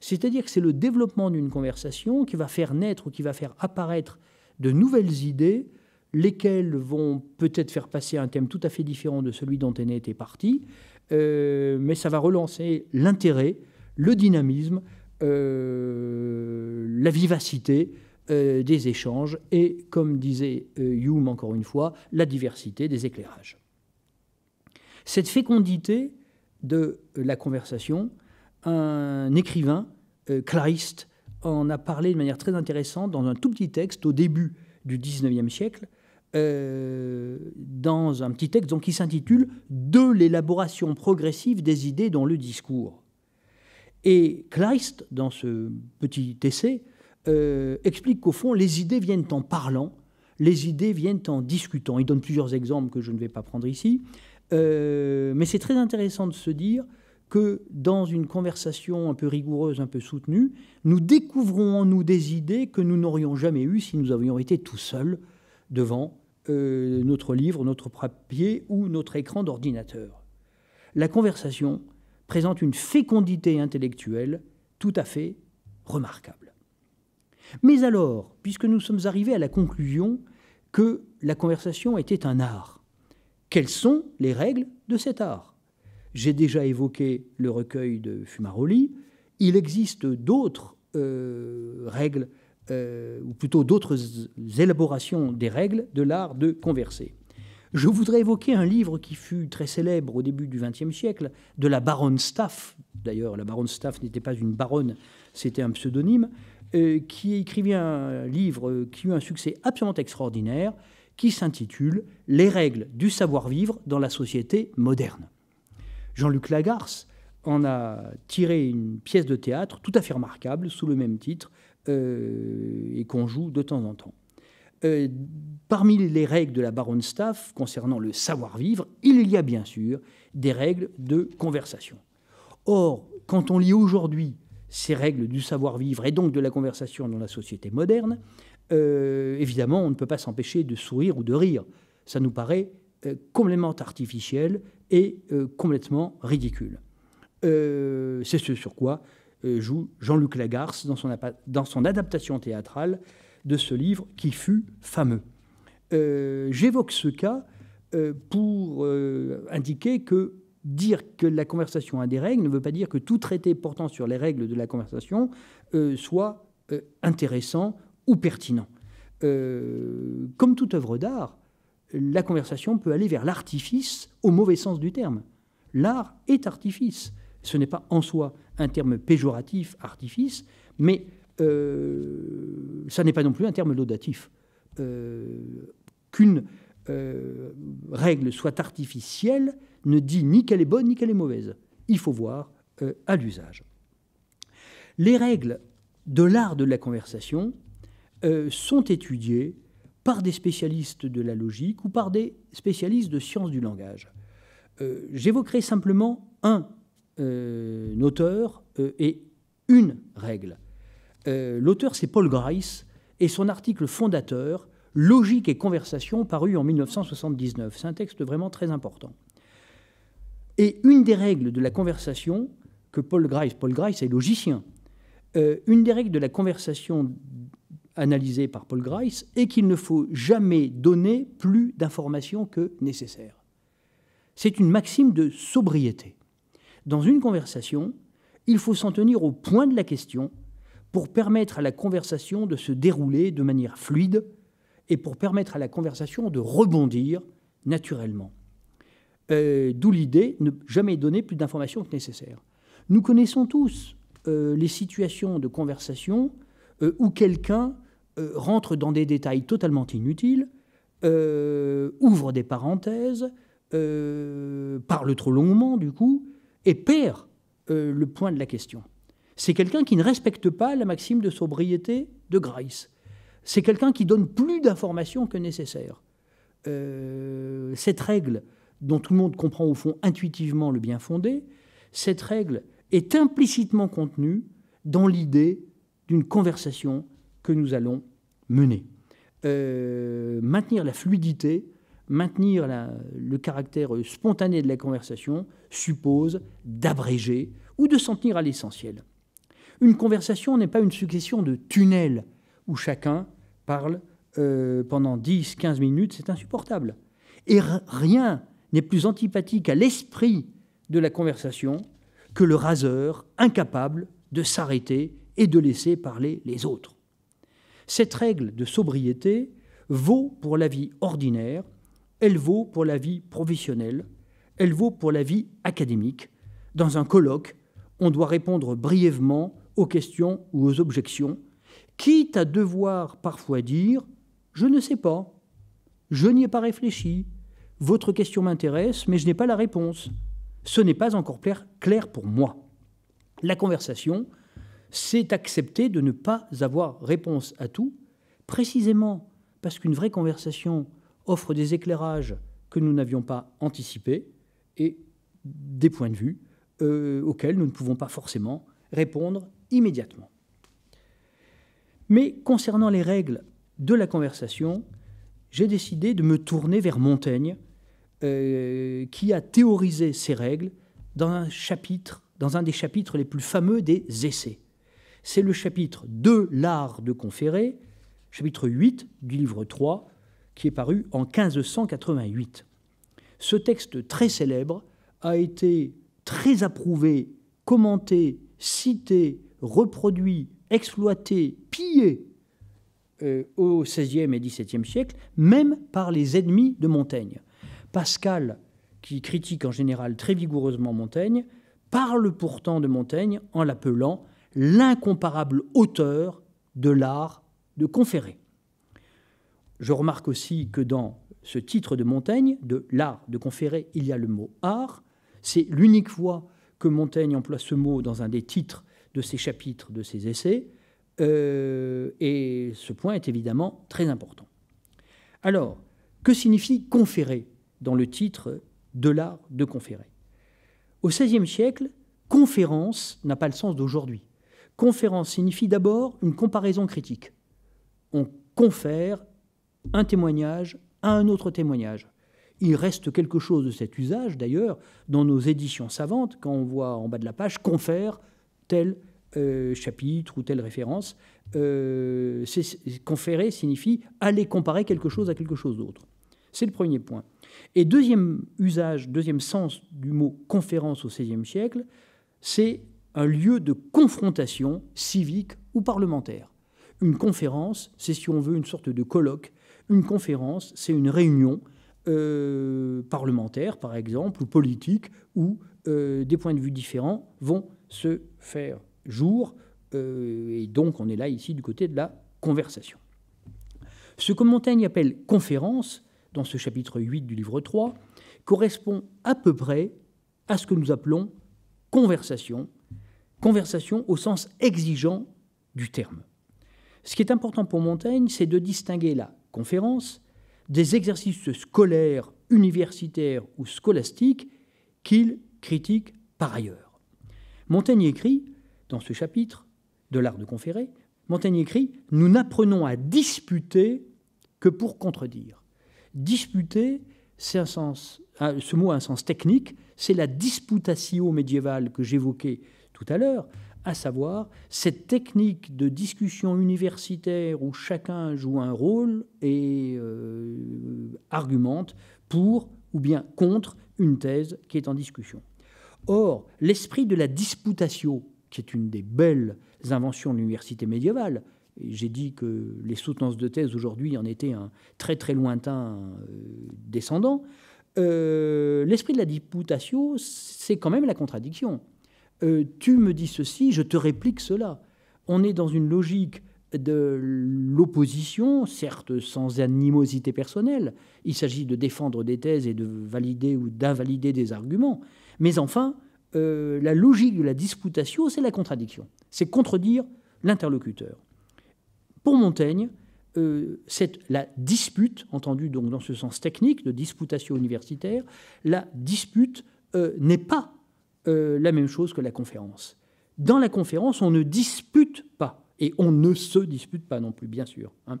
C'est-à-dire que c'est le développement d'une conversation qui va faire naître ou qui va faire apparaître de nouvelles idées, lesquelles vont peut-être faire passer un thème tout à fait différent de celui dont elle était partie, euh, mais ça va relancer l'intérêt le dynamisme, euh, la vivacité euh, des échanges et, comme disait euh, Hume encore une fois, la diversité des éclairages. Cette fécondité de la conversation, un écrivain, clariste, en a parlé de manière très intéressante dans un tout petit texte au début du XIXe siècle, dans un petit texte qui s'intitule De l'élaboration progressive des idées dans le discours. Et Kleist, dans ce petit essai, euh, explique qu'au fond, les idées viennent en parlant, les idées viennent en discutant. Il donne plusieurs exemples que je ne vais pas prendre ici, euh, mais c'est très intéressant de se dire que dans une conversation un peu rigoureuse, un peu soutenue, nous découvrons en nous des idées que nous n'aurions jamais eues si nous avions été tout seuls devant euh, notre livre, notre papier ou notre écran d'ordinateur. La conversation, présente une fécondité intellectuelle tout à fait remarquable. Mais alors, puisque nous sommes arrivés à la conclusion que la conversation était un art, quelles sont les règles de cet art J'ai déjà évoqué le recueil de Fumaroli. Il existe d'autres euh, règles, euh, ou plutôt d'autres élaborations des règles de l'art de converser. Je voudrais évoquer un livre qui fut très célèbre au début du XXe siècle, de la baronne Staff. D'ailleurs, la baronne Staff n'était pas une baronne, c'était un pseudonyme, euh, qui écrivit un livre qui eut un succès absolument extraordinaire, qui s'intitule Les règles du savoir-vivre dans la société moderne. Jean-Luc Lagarce en a tiré une pièce de théâtre tout à fait remarquable sous le même titre euh, et qu'on joue de temps en temps. Euh, parmi les règles de la baronne Staff concernant le savoir-vivre, il y a bien sûr des règles de conversation. Or, quand on lit aujourd'hui ces règles du savoir-vivre et donc de la conversation dans la société moderne, euh, évidemment, on ne peut pas s'empêcher de sourire ou de rire. Ça nous paraît euh, complètement artificiel et complètement ridicule. C'est ce sur quoi joue Jean-Luc Lagarce dans son adaptation théâtrale de ce livre qui fut fameux. Euh, j'évoque ce cas euh, pour euh, indiquer que dire que la conversation a des règles ne veut pas dire que tout traité portant sur les règles de la conversation soit intéressant ou pertinent. comme toute œuvre d'art, la conversation peut aller vers l'artifice au mauvais sens du terme. L'art est artifice. Ce n'est pas en soi un terme péjoratif, artifice, mais euh, ça n'est pas non plus un terme laudatif. Euh, qu'une euh, règle soit artificielle ne dit ni qu'elle est bonne ni qu'elle est mauvaise. Il faut voir à l'usage. Les règles de l'art de la conversation sont étudiées par des spécialistes de la logique ou par des spécialistes de sciences du langage. J'évoquerai simplement un, auteur et une règle. Euh, l'auteur, c'est Paul Grice, et son article fondateur, Logique et conversation, paru en 1979. C'est un texte vraiment très important. Et une des règles de la conversation que Paul Grice, Paul Grice est logicien, euh, une des règles de la conversation analysée par Paul Grice est qu'il ne faut jamais donner plus d'informations que nécessaire. C'est une maxime de sobriété. Dans une conversation, il faut s'en tenir au point de la question pour permettre à la conversation de se dérouler de manière fluide et pour permettre à la conversation de rebondir naturellement. Euh, d'où l'idée ne jamais donner plus d'informations que nécessaire. Nous connaissons tous euh, les situations de conversation euh, où quelqu'un rentre dans des détails totalement inutiles, ouvre des parenthèses, parle trop longuement du coup, et perd le point de la question. C'est quelqu'un qui ne respecte pas la maxime de sobriété de Grice. C'est quelqu'un qui donne plus d'informations que nécessaire. Euh, cette règle, dont tout le monde comprend au fond intuitivement le bien fondé, cette règle est implicitement contenue dans l'idée d'une conversation que nous allons mener. Euh, maintenir la fluidité, maintenir le caractère spontané de la conversation suppose d'abréger ou de s'en tenir à l'essentiel. Une conversation n'est pas une succession de tunnels où chacun parle euh, pendant 10, 15 minutes, c'est insupportable. Et rien n'est plus antipathique à l'esprit de la conversation que le raseur incapable de s'arrêter et de laisser parler les autres. Cette règle de sobriété vaut pour la vie ordinaire, elle vaut pour la vie professionnelle, elle vaut pour la vie académique. Dans un colloque, on doit répondre brièvement aux questions ou aux objections, quitte à devoir parfois dire ⁇ Je ne sais pas ⁇ je n'y ai pas réfléchi, votre question m'intéresse, mais je n'ai pas la réponse. Ce n'est pas encore clair, pour moi. La conversation, c'est accepter de ne pas avoir réponse à tout, précisément parce qu'une vraie conversation offre des éclairages que nous n'avions pas anticipés et des points de vue euh, auxquels nous ne pouvons pas forcément répondre immédiatement. Mais concernant les règles de la conversation, j'ai décidé de me tourner vers Montaigne, euh, qui a théorisé ces règles dans un chapitre, dans un des chapitres les plus fameux des Essais. C'est le chapitre 2, l'art de conférer, chapitre 8 du livre 3, qui est paru en 1588. Ce texte très célèbre a été très approuvé, commenté, cité reproduit, exploité, pillé euh, au XVIe et XVIIe siècle, même par les ennemis de Montaigne. Pascal, qui critique en général très vigoureusement Montaigne, parle pourtant de Montaigne en l'appelant l'incomparable auteur de l'art de conférer. Je remarque aussi que dans ce titre de Montaigne, de l'art de conférer, il y a le mot art. C'est l'unique fois que Montaigne emploie ce mot dans un des titres de ces chapitres, de ces essais, euh, et ce point est évidemment très important. Alors, que signifie conférer dans le titre de l'art de conférer Au XVIe siècle, conférence n'a pas le sens d'aujourd'hui. Conférence signifie d'abord une comparaison critique. On confère un témoignage à un autre témoignage. Il reste quelque chose de cet usage, d'ailleurs, dans nos éditions savantes, quand on voit en bas de la page confère tel euh, chapitre ou telle référence, euh, conférer signifie aller comparer quelque chose à quelque chose d'autre. C'est le premier point. Et deuxième usage, deuxième sens du mot conférence au XVIe siècle, c'est un lieu de confrontation civique ou parlementaire. Une conférence, c'est si on veut une sorte de colloque. Une conférence, c'est une réunion euh, parlementaire, par exemple, ou politique, où des points de vue différents vont se faire jour euh, et donc on est là ici du côté de la conversation. Ce que Montaigne appelle conférence, dans ce chapitre 8 du livre 3, correspond à peu près à ce que nous appelons conversation, conversation au sens exigeant du terme. Ce qui est important pour Montaigne, c'est de distinguer la conférence des exercices scolaires, universitaires ou scolastiques qu'il critique par ailleurs. Montaigne écrit dans ce chapitre de l'art de conférer, Montaigne écrit Nous n'apprenons à disputer que pour contredire. Disputer, c'est un sens, ce mot a un sens technique, c'est la disputatio médiévale que j'évoquais tout à l'heure, à savoir cette technique de discussion universitaire où chacun joue un rôle et euh, argumente pour ou bien contre une thèse qui est en discussion. Or, l'esprit de la disputatio qui est une des belles inventions de l'université médiévale. J'ai dit que les soutenances de thèse aujourd'hui en étaient un très très lointain euh, descendant. Euh, l'esprit de la diputatio, c'est quand même la contradiction. Euh, tu me dis ceci, je te réplique cela. On est dans une logique de l'opposition, certes sans animosité personnelle. Il s'agit de défendre des thèses et de valider ou d'invalider des arguments. Mais enfin, euh, la logique de la disputatio, c'est la contradiction. C'est contredire l'interlocuteur. Pour Montaigne, euh, la dispute, entendue donc dans ce sens technique de disputatio universitaire, la dispute euh, n'est pas la même chose que la conférence. Dans la conférence, on ne dispute pas, et on ne se dispute pas non plus, bien sûr. Hein.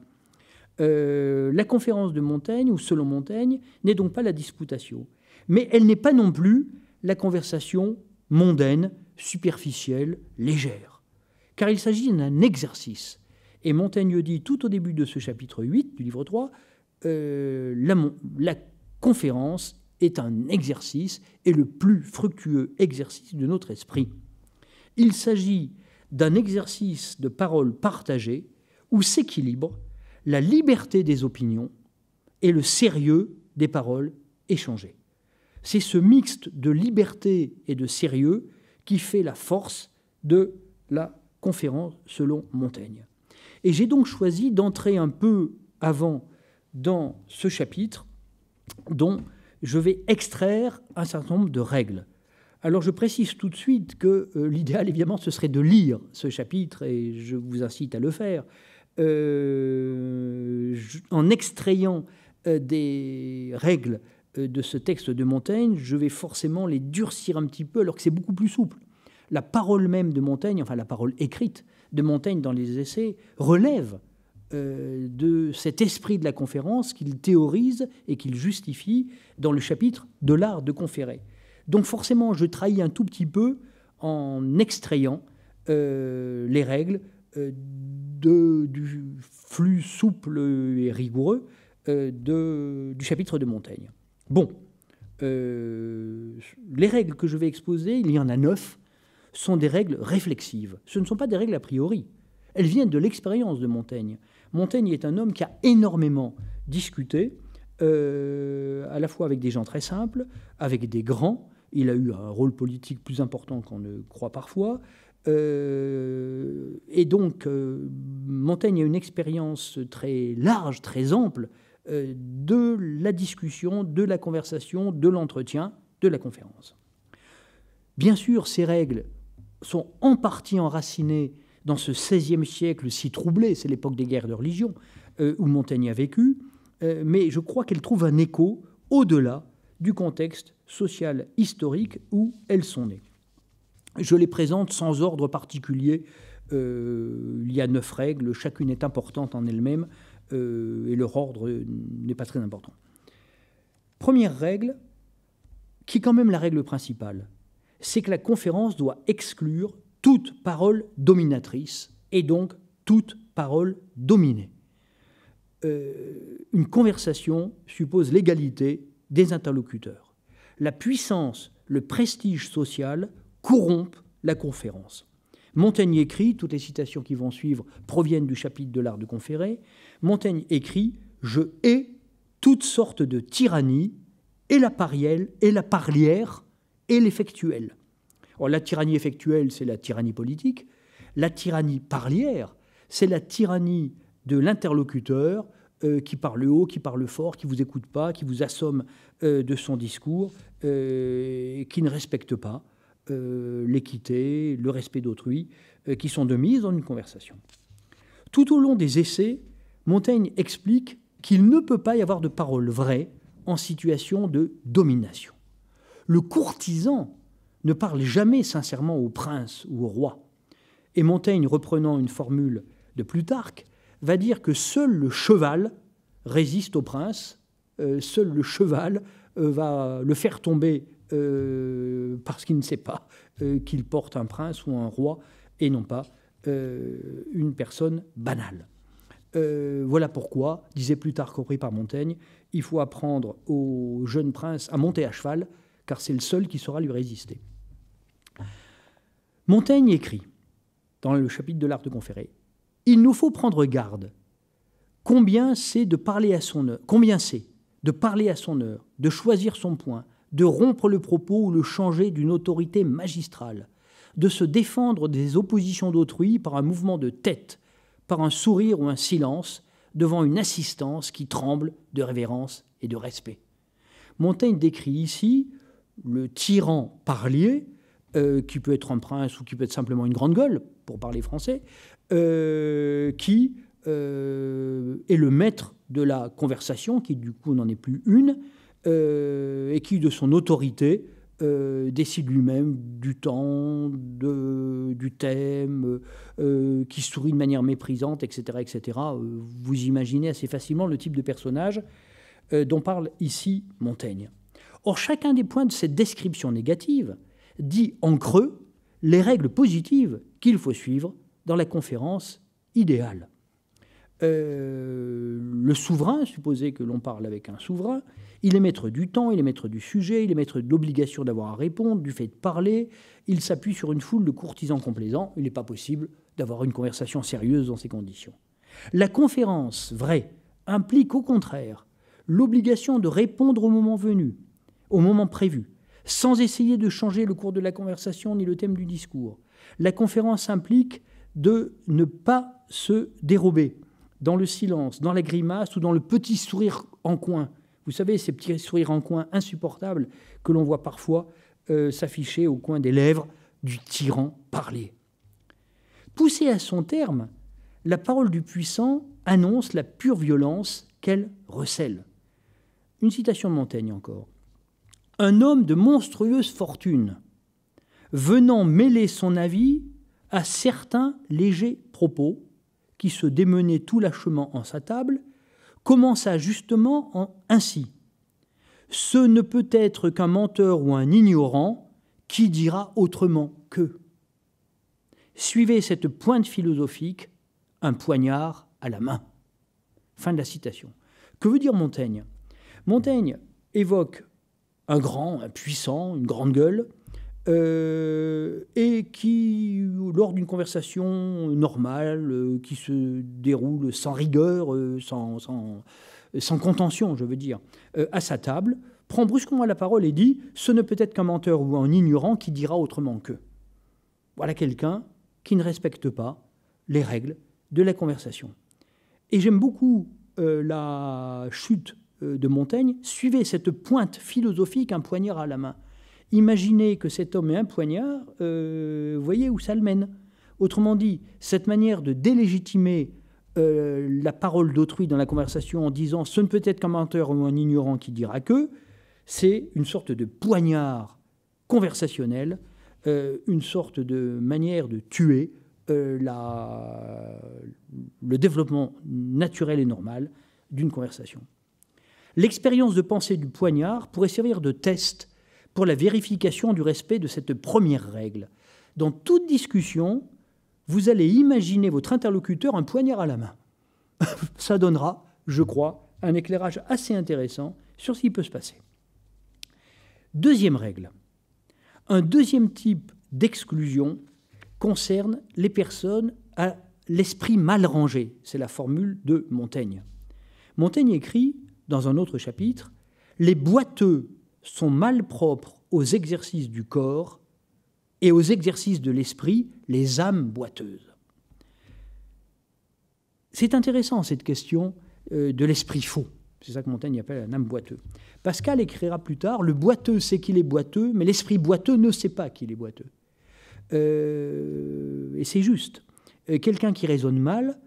la conférence de Montaigne, ou selon Montaigne, n'est donc pas la disputatio, mais elle n'est pas non plus la conversation mondaine, superficielle, légère. Car il s'agit d'un exercice. Et Montaigne dit tout au début de ce chapitre 8 du livre 3, euh, la, conférence est un exercice et le plus fructueux exercice de notre esprit. Il s'agit d'un exercice de parole partagée où s'équilibre la liberté des opinions et le sérieux des paroles échangées. C'est ce mixte de liberté et de sérieux qui fait la force de la conférence selon Montaigne. Et j'ai donc choisi d'entrer un peu avant dans ce chapitre dont je vais extraire un certain nombre de règles. Alors je précise tout de suite que euh, l'idéal, évidemment, ce serait de lire ce chapitre, et je vous incite à le faire, euh, en extrayant euh, des règles de ce texte de Montaigne, je vais forcément les durcir un petit peu alors que c'est beaucoup plus souple. La parole même de Montaigne, enfin la parole écrite de Montaigne dans les essais, relève euh, de cet esprit de la conférence qu'il théorise et qu'il justifie dans le chapitre de l'art de conférer. Donc forcément, je trahis un tout petit peu en extrayant euh, les règles euh, du flux souple et rigoureux du chapitre de Montaigne. Bon, euh, les règles que je vais exposer, il y en a neuf, sont des règles réflexives. Ce ne sont pas des règles a priori. Elles viennent de l'expérience de Montaigne. Montaigne est un homme qui a énormément discuté, euh, à la fois avec des gens très simples, avec des grands. Il a eu un rôle politique plus important qu'on ne croit parfois. Euh, et donc, Montaigne a une expérience très large, très ample euh, de la discussion, de la conversation, de l'entretien, de la conférence. Bien sûr, ces règles sont en partie enracinées dans ce XVIe siècle si troublé, c'est l'époque des guerres de religion, euh, où Montaigne a vécu, euh, mais je crois qu'elles trouvent un écho au-delà du contexte social historique où elles sont nées. Je les présente sans ordre particulier. il y a neuf règles, chacune est importante en elle-même. Euh, et leur ordre n'est pas très important. Première règle, qui est quand même la règle principale, c'est que la conférence doit exclure toute parole dominatrice et donc toute parole dominée. Euh, une conversation suppose l'égalité des interlocuteurs. La puissance, le prestige social corrompent la conférence. Montaigne écrit, toutes les citations qui vont suivre proviennent du chapitre de l'art de conférer, Montaigne écrit Je hais toutes sortes de tyrannies, et la parielle, et la parlière, et l'effectuelle. la tyrannie effectuelle, c'est la tyrannie politique. La tyrannie parlière, c'est la tyrannie de l'interlocuteur euh, qui parle haut, qui parle fort, qui vous écoute pas, qui vous assomme euh, de son discours, euh, qui ne respecte pas euh, l'équité, le respect d'autrui, euh, qui sont de mise dans une conversation. Tout au long des essais, Montaigne explique qu'il ne peut pas y avoir de parole vraie en situation de domination. Le courtisan ne parle jamais sincèrement au prince ou au roi. Et Montaigne, reprenant une formule de Plutarque, va dire que seul le cheval résiste au prince, euh, seul le cheval va le faire tomber euh, parce qu'il ne sait pas euh, qu'il porte un prince ou un roi et non pas euh, une personne banale. voilà pourquoi, disait plus tard compris par Montaigne, il faut apprendre au jeune prince à monter à cheval, car c'est le seul qui saura lui résister. Montaigne écrit, dans le chapitre de l'art de conférer, Il nous faut prendre garde. Combien c'est de parler à son heure, combien c'est de parler à son heure, de choisir son point, de rompre le propos ou le changer d'une autorité magistrale, de se défendre des oppositions d'autrui par un mouvement de tête, par un sourire ou un silence, devant une assistance qui tremble de révérence et de respect. Montaigne décrit ici le tyran parlier, euh, qui peut être un prince ou qui peut être simplement une grande gueule, pour parler français, euh, qui euh, est le maître de la conversation, qui du coup n'en est plus une, euh, et qui, de son autorité, euh, décide lui-même du temps, du thème, euh, qui sourit de manière méprisante, etc. etc. vous imaginez assez facilement le type de personnage dont parle ici Montaigne. Or, chacun des points de cette description négative dit en creux les règles positives qu'il faut suivre dans la conférence idéale. Euh, le souverain, supposé que l'on parle avec un souverain, il est maître du temps, il est maître du sujet, il est maître de l'obligation d'avoir à répondre, du fait de parler. Il s'appuie sur une foule de courtisans complaisants. Il n'est pas possible d'avoir une conversation sérieuse dans ces conditions. La conférence vraie implique au contraire l'obligation de répondre au moment venu, au moment prévu, sans essayer de changer le cours de la conversation ni le thème du discours. La conférence implique de ne pas se dérober dans le silence, dans la grimace ou dans le petit sourire en coin. Vous savez, ces petits sourires en coin insupportables que l'on voit parfois euh, s'afficher au coin des lèvres du tyran parler. Poussée à son terme, la parole du puissant annonce la pure violence qu'elle recèle. Une citation de Montaigne encore. Un homme de monstrueuse fortune, venant mêler son avis à certains légers propos, qui se démenait tout lâchement en sa table, commença justement en ainsi. Ce ne peut être qu'un menteur ou un ignorant qui dira autrement que. Suivez cette pointe philosophique, un poignard à la main. Fin de la citation. Que veut dire Montaigne Montaigne évoque un grand, un puissant, une grande gueule, euh, et qui, lors d'une conversation normale, euh, qui se déroule sans rigueur, euh, sans, sans, sans, contention, je veux dire, à sa table, prend brusquement la parole et dit Ce ne peut être qu'un menteur ou un ignorant qui dira autrement qu'eux. Voilà quelqu'un qui ne respecte pas les règles de la conversation. Et j'aime beaucoup la chute de Montaigne Suivez cette pointe philosophique, un poignard à la main. Imaginez que cet homme ait un poignard, euh, voyez où ça le mène. Autrement dit, cette manière de délégitimer euh, la parole d'autrui dans la conversation en disant ce ne peut être qu'un menteur ou un ignorant qui dira que, c'est une sorte de poignard conversationnel, euh, une sorte de manière de tuer la, le développement naturel et normal d'une conversation. L'expérience de pensée du poignard pourrait servir de test pour la vérification du respect de cette première règle. Dans toute discussion, vous allez imaginer votre interlocuteur un poignard à la main. [laughs] Ça donnera, je crois, un éclairage assez intéressant sur ce qui peut se passer. Deuxième règle. Un deuxième type d'exclusion concerne les personnes à l'esprit mal rangé. C'est la formule de Montaigne. Montaigne écrit, dans un autre chapitre, Les boiteux sont propres aux exercices du corps et aux exercices de l'esprit, les âmes boiteuses. C'est intéressant cette question euh, de l'esprit faux. C'est ça que Montaigne appelle un âme boiteux. Pascal écrira plus tard Le boiteux sait qu'il est boiteux, mais l'esprit boiteux ne sait pas qu'il est boiteux. Euh, et c'est juste. Euh, quelqu'un qui raisonne mal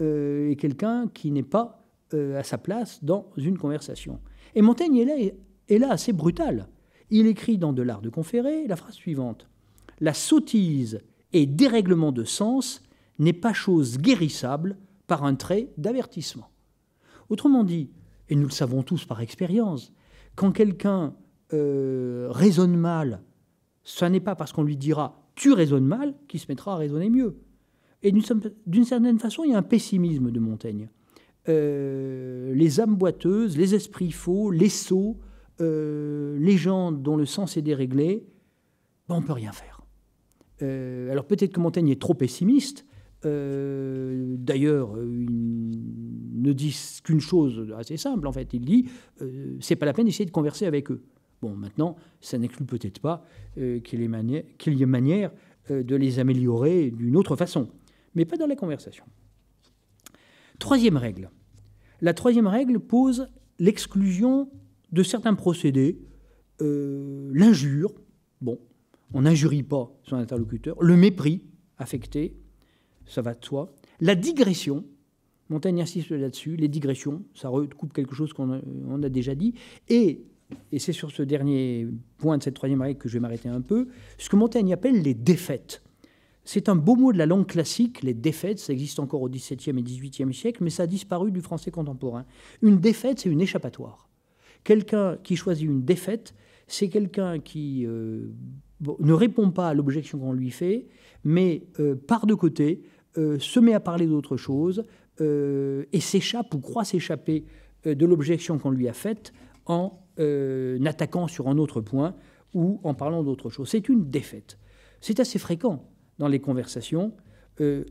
euh, est quelqu'un qui n'est pas à sa place dans une conversation. Et Montaigne est là et là c'est brutal. Il écrit dans De l'art de conférer la phrase suivante La sottise et dérèglement de sens n'est pas chose guérissable par un trait d'avertissement. Autrement dit, et nous le savons tous par expérience, quand quelqu'un euh, raisonne mal, ce n'est pas parce qu'on lui dira tu raisonnes mal qu'il se mettra à raisonner mieux. Et d'une certaine façon, il y a un pessimisme de Montaigne. Euh, les âmes boiteuses, les esprits faux, les sots euh, les gens dont le sens est déréglé, ben, on ne peut rien faire. Euh, alors peut-être que Montaigne est trop pessimiste. Euh, d'ailleurs, il ne dit qu'une chose assez simple, en fait. Il dit c'est pas la peine d'essayer de converser avec eux. Bon, maintenant, ça n'exclut peut-être pas qu'il y, y ait manière de les améliorer d'une autre façon, mais pas dans la conversation. Troisième règle. La troisième règle pose l'exclusion de certains procédés, euh, l'injure, bon, on n'injurie pas son interlocuteur, le mépris affecté, ça va de soi, la digression, Montaigne insiste là-dessus, les digressions, ça recoupe quelque chose qu'on euh, a, déjà dit, et, et c'est sur ce dernier point de cette troisième règle que je vais m'arrêter un peu, ce que Montaigne appelle les défaites. C'est un beau mot de la langue classique, les défaites, ça existe encore au XVIIe et XVIIIe siècle, mais ça a disparu du français contemporain. Une défaite, c'est une échappatoire. Quelqu'un qui choisit une défaite, c'est quelqu'un qui euh, ne répond pas à l'objection qu'on lui fait, mais par euh, part de côté, euh, se met à parler d'autre chose et s'échappe ou croit s'échapper de l'objection qu'on lui a faite en attaquant sur un autre point ou en parlant d'autre chose. C'est une défaite. C'est assez fréquent dans les conversations.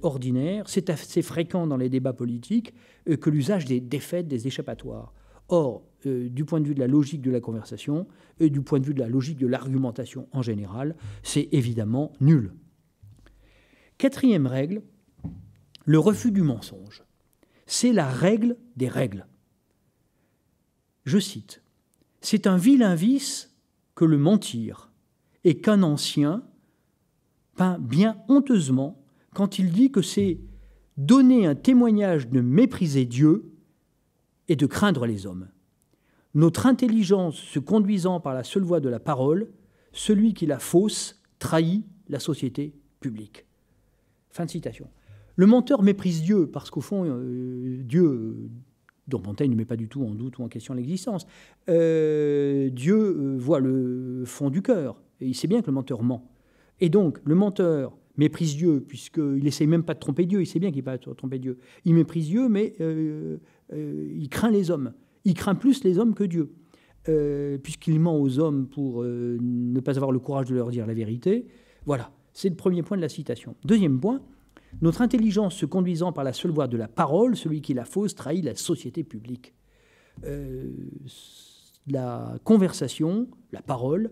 ordinaires, c'est assez fréquent dans les débats politiques que l'usage des défaites, des échappatoires. Or, euh, du point de vue de la logique de la conversation et du point de vue de la logique de l'argumentation en général, c'est évidemment nul. Quatrième règle, le refus du mensonge. C'est la règle des règles. Je cite, C'est un vilain vice que le mentir, et qu'un ancien peint bien honteusement quand il dit que c'est donner un témoignage de mépriser Dieu et de craindre les hommes. Notre intelligence se conduisant par la seule voie de la parole, celui qui la fausse trahit la société publique. Fin de citation. Le menteur méprise Dieu parce qu'au fond, euh, Dieu, euh, dont Montaigne ne met pas du tout en doute ou en question l'existence. Euh, Dieu voit le fond du cœur et il sait bien que le menteur ment. Et donc, le menteur méprise Dieu, puisqu'il n'essaye même pas de tromper Dieu, il sait bien qu'il ne va pas tromper Dieu. Il méprise Dieu, mais euh, euh, il craint les hommes. Il craint plus les hommes que Dieu, euh, puisqu'il ment aux hommes pour ne pas avoir le courage de leur dire la vérité. Voilà, c'est le premier point de la citation. Deuxième point, notre intelligence se conduisant par la seule voie de la parole, celui qui la fausse trahit la société publique. la conversation, la parole,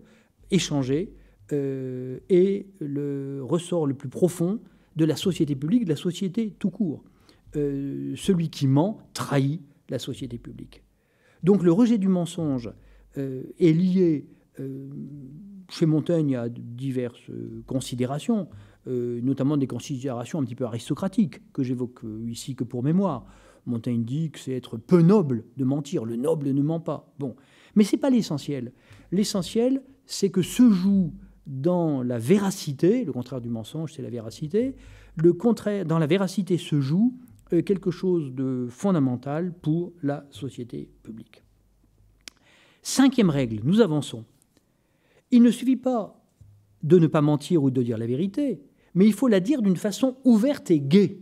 échangée, euh, est le ressort le plus profond de la société publique, de la société tout court. Euh, celui qui ment trahit la société publique. Donc le rejet du mensonge euh, est lié chez Montaigne à diverses considérations, notamment des considérations un petit peu aristocratiques que j'évoque ici que pour mémoire. Montaigne dit que c'est être peu noble de mentir, le noble ne ment pas. Bon, mais ce n'est pas l'essentiel. L'essentiel, c'est que se joue dans la véracité, le contraire du mensonge, c'est la véracité, le contraire, dans la véracité se joue euh, quelque chose de fondamental pour la société publique. Cinquième règle, nous avançons. Il ne suffit pas de ne pas mentir ou de dire la vérité, mais il faut la dire d'une façon ouverte et gaie.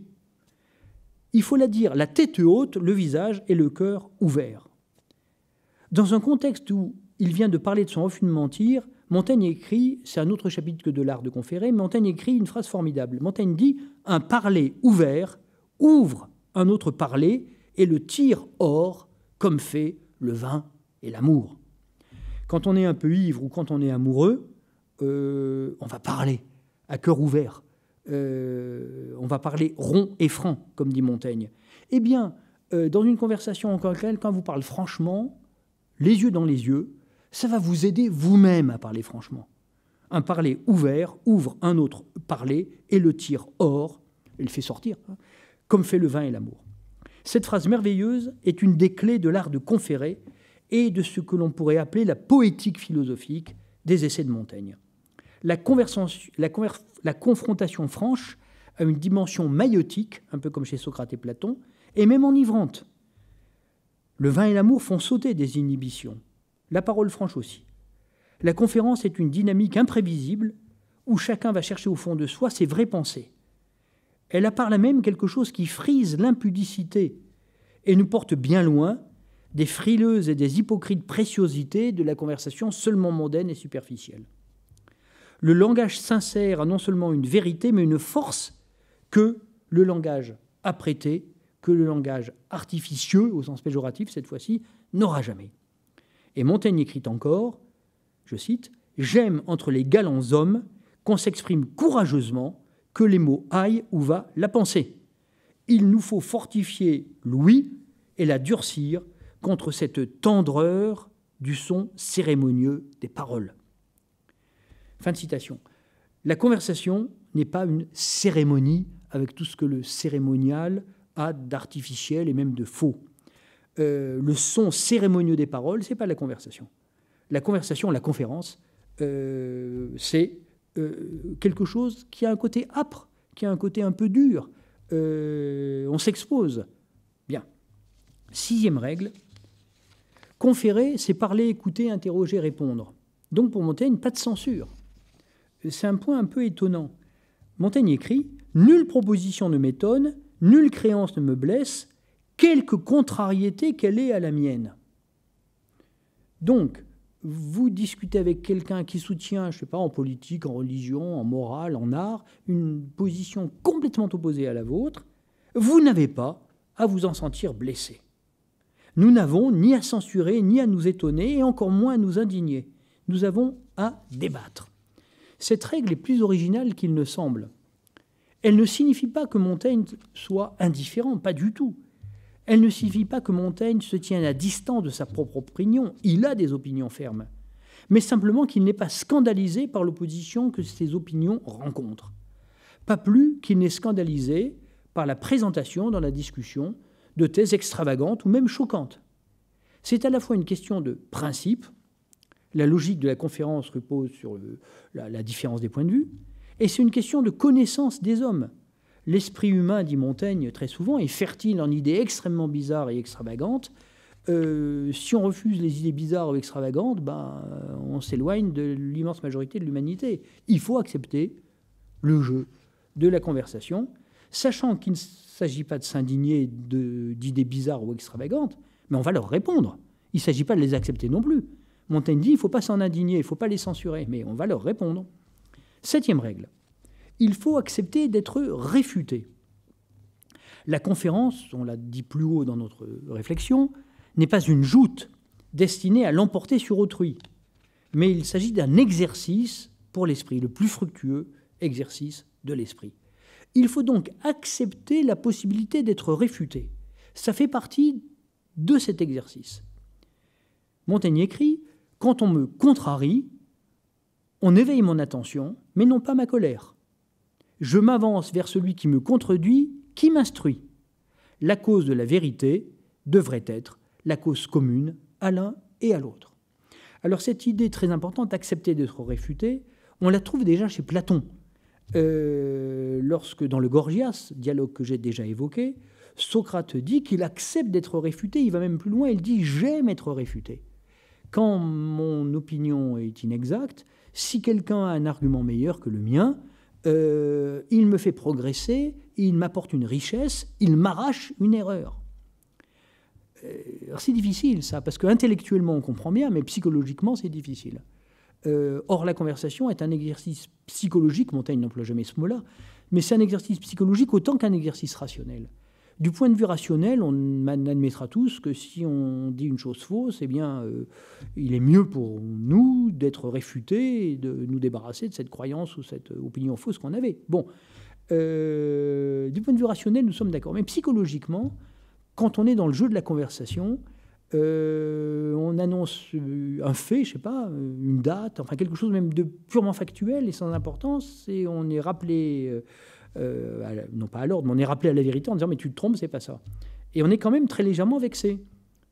Il faut la dire la tête haute, le visage et le cœur ouverts. Dans un contexte où il vient de parler de son refus de mentir, Montaigne écrit, c'est un autre chapitre que de l'art de conférer, Montaigne écrit une phrase formidable. Montaigne dit Un parler ouvert ouvre un autre parler et le tire hors, comme fait le vin et l'amour. Quand on est un peu ivre ou quand on est amoureux, euh, on va parler à cœur ouvert. Euh, on va parler rond et franc, comme dit Montaigne. Eh bien, euh, dans une conversation encore elle, quand vous parle franchement, les yeux dans les yeux, ça va vous aider vous-même à parler franchement. Un parler ouvert ouvre un autre parler et le tire hors, et le fait sortir, hein, comme fait le vin et l'amour. Cette phrase merveilleuse est une des clés de l'art de conférer et de ce que l'on pourrait appeler la poétique philosophique des essais de Montaigne. La, la confrontation franche a une dimension maïotique, un peu comme chez Socrate et Platon, et même enivrante. Le vin et l'amour font sauter des inhibitions la parole franche aussi. La conférence est une dynamique imprévisible où chacun va chercher au fond de soi ses vraies pensées. Elle a par là même quelque chose qui frise l'impudicité et nous porte bien loin des frileuses et des hypocrites préciosités de la conversation seulement mondaine et superficielle. Le langage sincère a non seulement une vérité, mais une force que le langage apprêté, que le langage artificieux, au sens péjoratif cette fois-ci, n'aura jamais. Et Montaigne écrit encore, je cite, J'aime entre les galants hommes qu'on s'exprime courageusement, que les mots aillent où va la pensée. Il nous faut fortifier l'ouïe et la durcir contre cette tendreur du son cérémonieux des paroles. Fin de citation. La conversation n'est pas une cérémonie avec tout ce que le cérémonial a d'artificiel et même de faux. Euh, le son cérémonieux des paroles, n'est pas la conversation. La conversation, la conférence, euh, c'est euh, quelque chose qui a un côté âpre, qui a un côté un peu dur. on s'expose. Bien. Sixième règle. Conférer, c'est parler, écouter, interroger, répondre. Donc pour Montaigne, pas de censure. C'est un point un peu étonnant. Montaigne écrit Nulle proposition ne m'étonne, nulle créance ne me blesse, quelque contrariété qu'elle ait à la mienne. Donc, vous discutez avec quelqu'un qui soutient, je ne sais pas, en politique, en religion, en morale, en art, une position complètement opposée à la vôtre, vous n'avez pas à vous en sentir blessé. Nous n'avons ni à censurer, ni à nous étonner, et encore moins à nous indigner. Nous avons à débattre. Cette règle est plus originale qu'il ne semble. Elle ne signifie pas que Montaigne soit indifférent, pas du tout. Elle ne suffit pas que Montaigne se tienne à distance de sa propre opinion, il a des opinions fermes, mais simplement qu'il n'est pas scandalisé par l'opposition que ses opinions rencontrent. Pas plus qu'il n'est scandalisé par la présentation dans la discussion de thèses extravagantes ou même choquantes. C'est à la fois une question de principe, la logique de la conférence repose sur euh, la différence des points de vue, et c'est une question de connaissance des hommes. L'esprit humain, dit Montaigne très souvent, est fertile en idées extrêmement bizarres et extravagantes. Euh, si on refuse les idées bizarres ou extravagantes, ben, euh, on s'éloigne de l'immense majorité de l'humanité. Il faut accepter le jeu de la conversation, sachant qu'il ne s'agit pas de s'indigner d'idées bizarres ou extravagantes, mais on va leur répondre. Il ne s'agit pas de les accepter non plus. Montaigne dit il ne faut pas s'en indigner, il ne faut pas les censurer, mais on va leur répondre. Septième règle il faut accepter d'être réfuté. La conférence, on l'a dit plus haut dans notre réflexion, n'est pas une joute destinée à l'emporter sur autrui, mais il s'agit d'un exercice pour l'esprit, le plus fructueux exercice de l'esprit. Il faut donc accepter la possibilité d'être réfuté. Ça fait partie de cet exercice. Montaigne écrit Quand on me contrarie, on éveille mon attention, mais non pas ma colère je m'avance vers celui qui me contredit, qui m'instruit. La cause de la vérité devrait être la cause commune à l'un et à l'autre. Alors cette idée très importante, accepter d'être réfuté, on la trouve déjà chez Platon. Euh, lorsque dans le Gorgias, dialogue que j'ai déjà évoqué, Socrate dit qu'il accepte d'être réfuté, il va même plus loin, il dit j'aime être réfuté. Quand mon opinion est inexacte, si quelqu'un a un argument meilleur que le mien, euh, il me fait progresser, il m'apporte une richesse, il m'arrache une erreur. Euh, c'est difficile ça, parce intellectuellement on comprend bien, mais psychologiquement c'est difficile. Euh, or la conversation est un exercice psychologique, Montaigne n'emploie jamais ce mot-là, mais c'est un exercice psychologique autant qu'un exercice rationnel. Du point de vue rationnel, on admettra tous que si on dit une chose fausse, eh bien, euh, il est mieux pour nous d'être réfutés et de nous débarrasser de cette croyance ou cette opinion fausse qu'on avait. Bon, euh, du point de vue rationnel, nous sommes d'accord. Mais psychologiquement, quand on est dans le jeu de la conversation, euh, on annonce un fait, je sais pas, une date, enfin quelque chose même de purement factuel et sans importance, et on est rappelé euh, non pas à l'ordre, mais on est rappelé à la vérité en disant mais tu te trompes, c'est pas ça. Et on est quand même très légèrement vexé.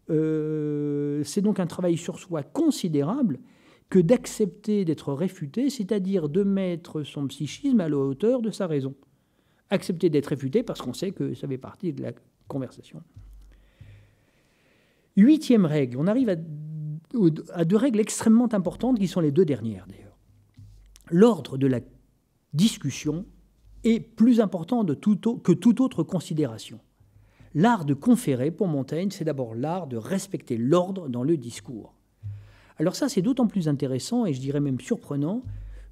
Euh, c'est donc un travail sur soi considérable que d'accepter d'être réfuté, c'est-à-dire de mettre son psychisme à la hauteur de sa raison. Accepter d'être réfuté parce qu'on sait que ça fait partie de la conversation. Huitième règle, on arrive à, à deux règles extrêmement importantes qui sont les deux dernières d'ailleurs. L'ordre de la discussion est plus important de que toute autre considération. L'art de conférer, pour Montaigne, c'est d'abord l'art de respecter l'ordre dans le discours. Alors ça, c'est d'autant plus intéressant et je dirais même surprenant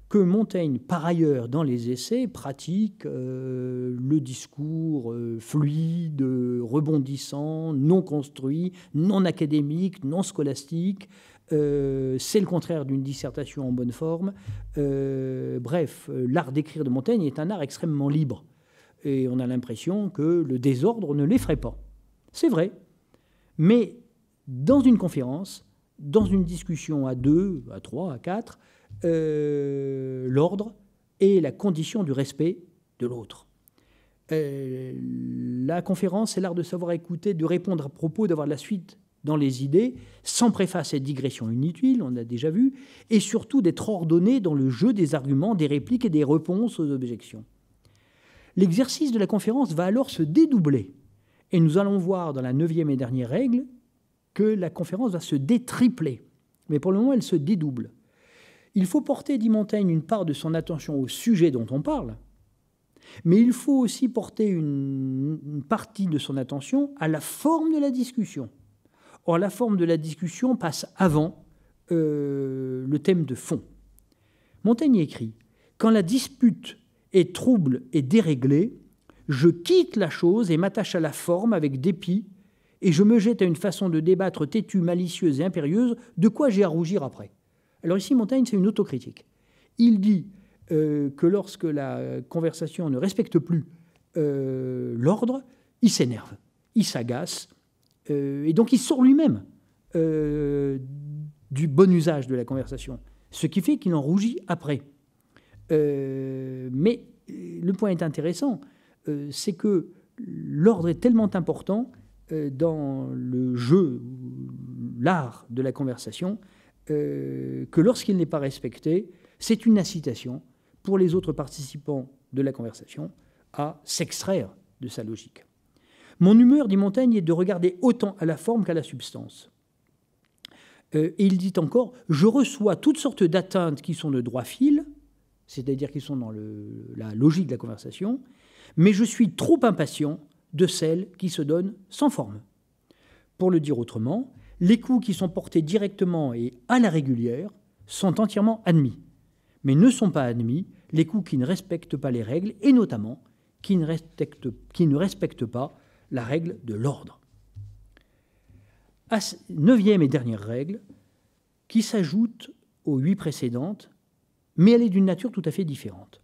que Montaigne, par ailleurs, dans les essais, pratique euh, le discours euh, fluide, rebondissant, non construit, non académique, non scolastique, euh, c'est le contraire d'une dissertation en bonne forme. Euh, bref, euh, l'art d'écrire de Montaigne est un art extrêmement libre. Et on a l'impression que le désordre ne l'effraie pas. C'est vrai. Mais dans une conférence, dans une discussion à deux, à trois, à quatre, l'ordre est la condition du respect de l'autre. la conférence, c'est l'art de savoir écouter, de répondre à propos, d'avoir la suite dans les idées, sans préface et digression inutile, on a déjà vu, et surtout d'être ordonné dans le jeu des arguments, des répliques et des réponses aux objections. L'exercice de la conférence va alors se dédoubler, et nous allons voir dans la neuvième et dernière règle que la conférence va se détripler, mais pour le moment elle se dédouble. Il faut porter, dit Montaigne, une part de son attention au sujet dont on parle, mais il faut aussi porter une partie de son attention à la forme de la discussion. Or, la forme de la discussion passe avant euh, le thème de fond. Montaigne écrit Quand la dispute est trouble et déréglée, je quitte la chose et m'attache à la forme avec dépit, et je me jette à une façon de débattre têtue, malicieuse et impérieuse, de quoi j'ai à rougir après Alors ici, Montaigne, c'est une autocritique. Il dit euh, que lorsque la conversation ne respecte plus euh, l'ordre, il s'énerve, il s'agace, euh, et donc il sort lui-même euh, du bon usage de la conversation, ce qui fait qu'il en rougit après. Euh, mais le point est intéressant, c'est que l'ordre est tellement important dans le jeu, l'art de la conversation, que lorsqu'il n'est pas respecté, c'est une incitation pour les autres participants de la conversation à s'extraire de sa logique. Mon humeur, dit Montaigne, est de regarder autant à la forme qu'à la substance. Euh, et il dit encore Je reçois toutes sortes d'atteintes qui sont de droit fil, c'est-à-dire qui sont dans la logique de la conversation, mais je suis trop impatient de celles qui se donnent sans forme. Pour le dire autrement, les coups qui sont portés directement et à la régulière sont entièrement admis, mais ne sont pas admis les coups qui ne respectent pas les règles et notamment qui ne qui ne respectent pas la règle de l'ordre. Neuvième et dernière règle, qui s'ajoute aux huit précédentes, mais elle est d'une nature tout à fait différente.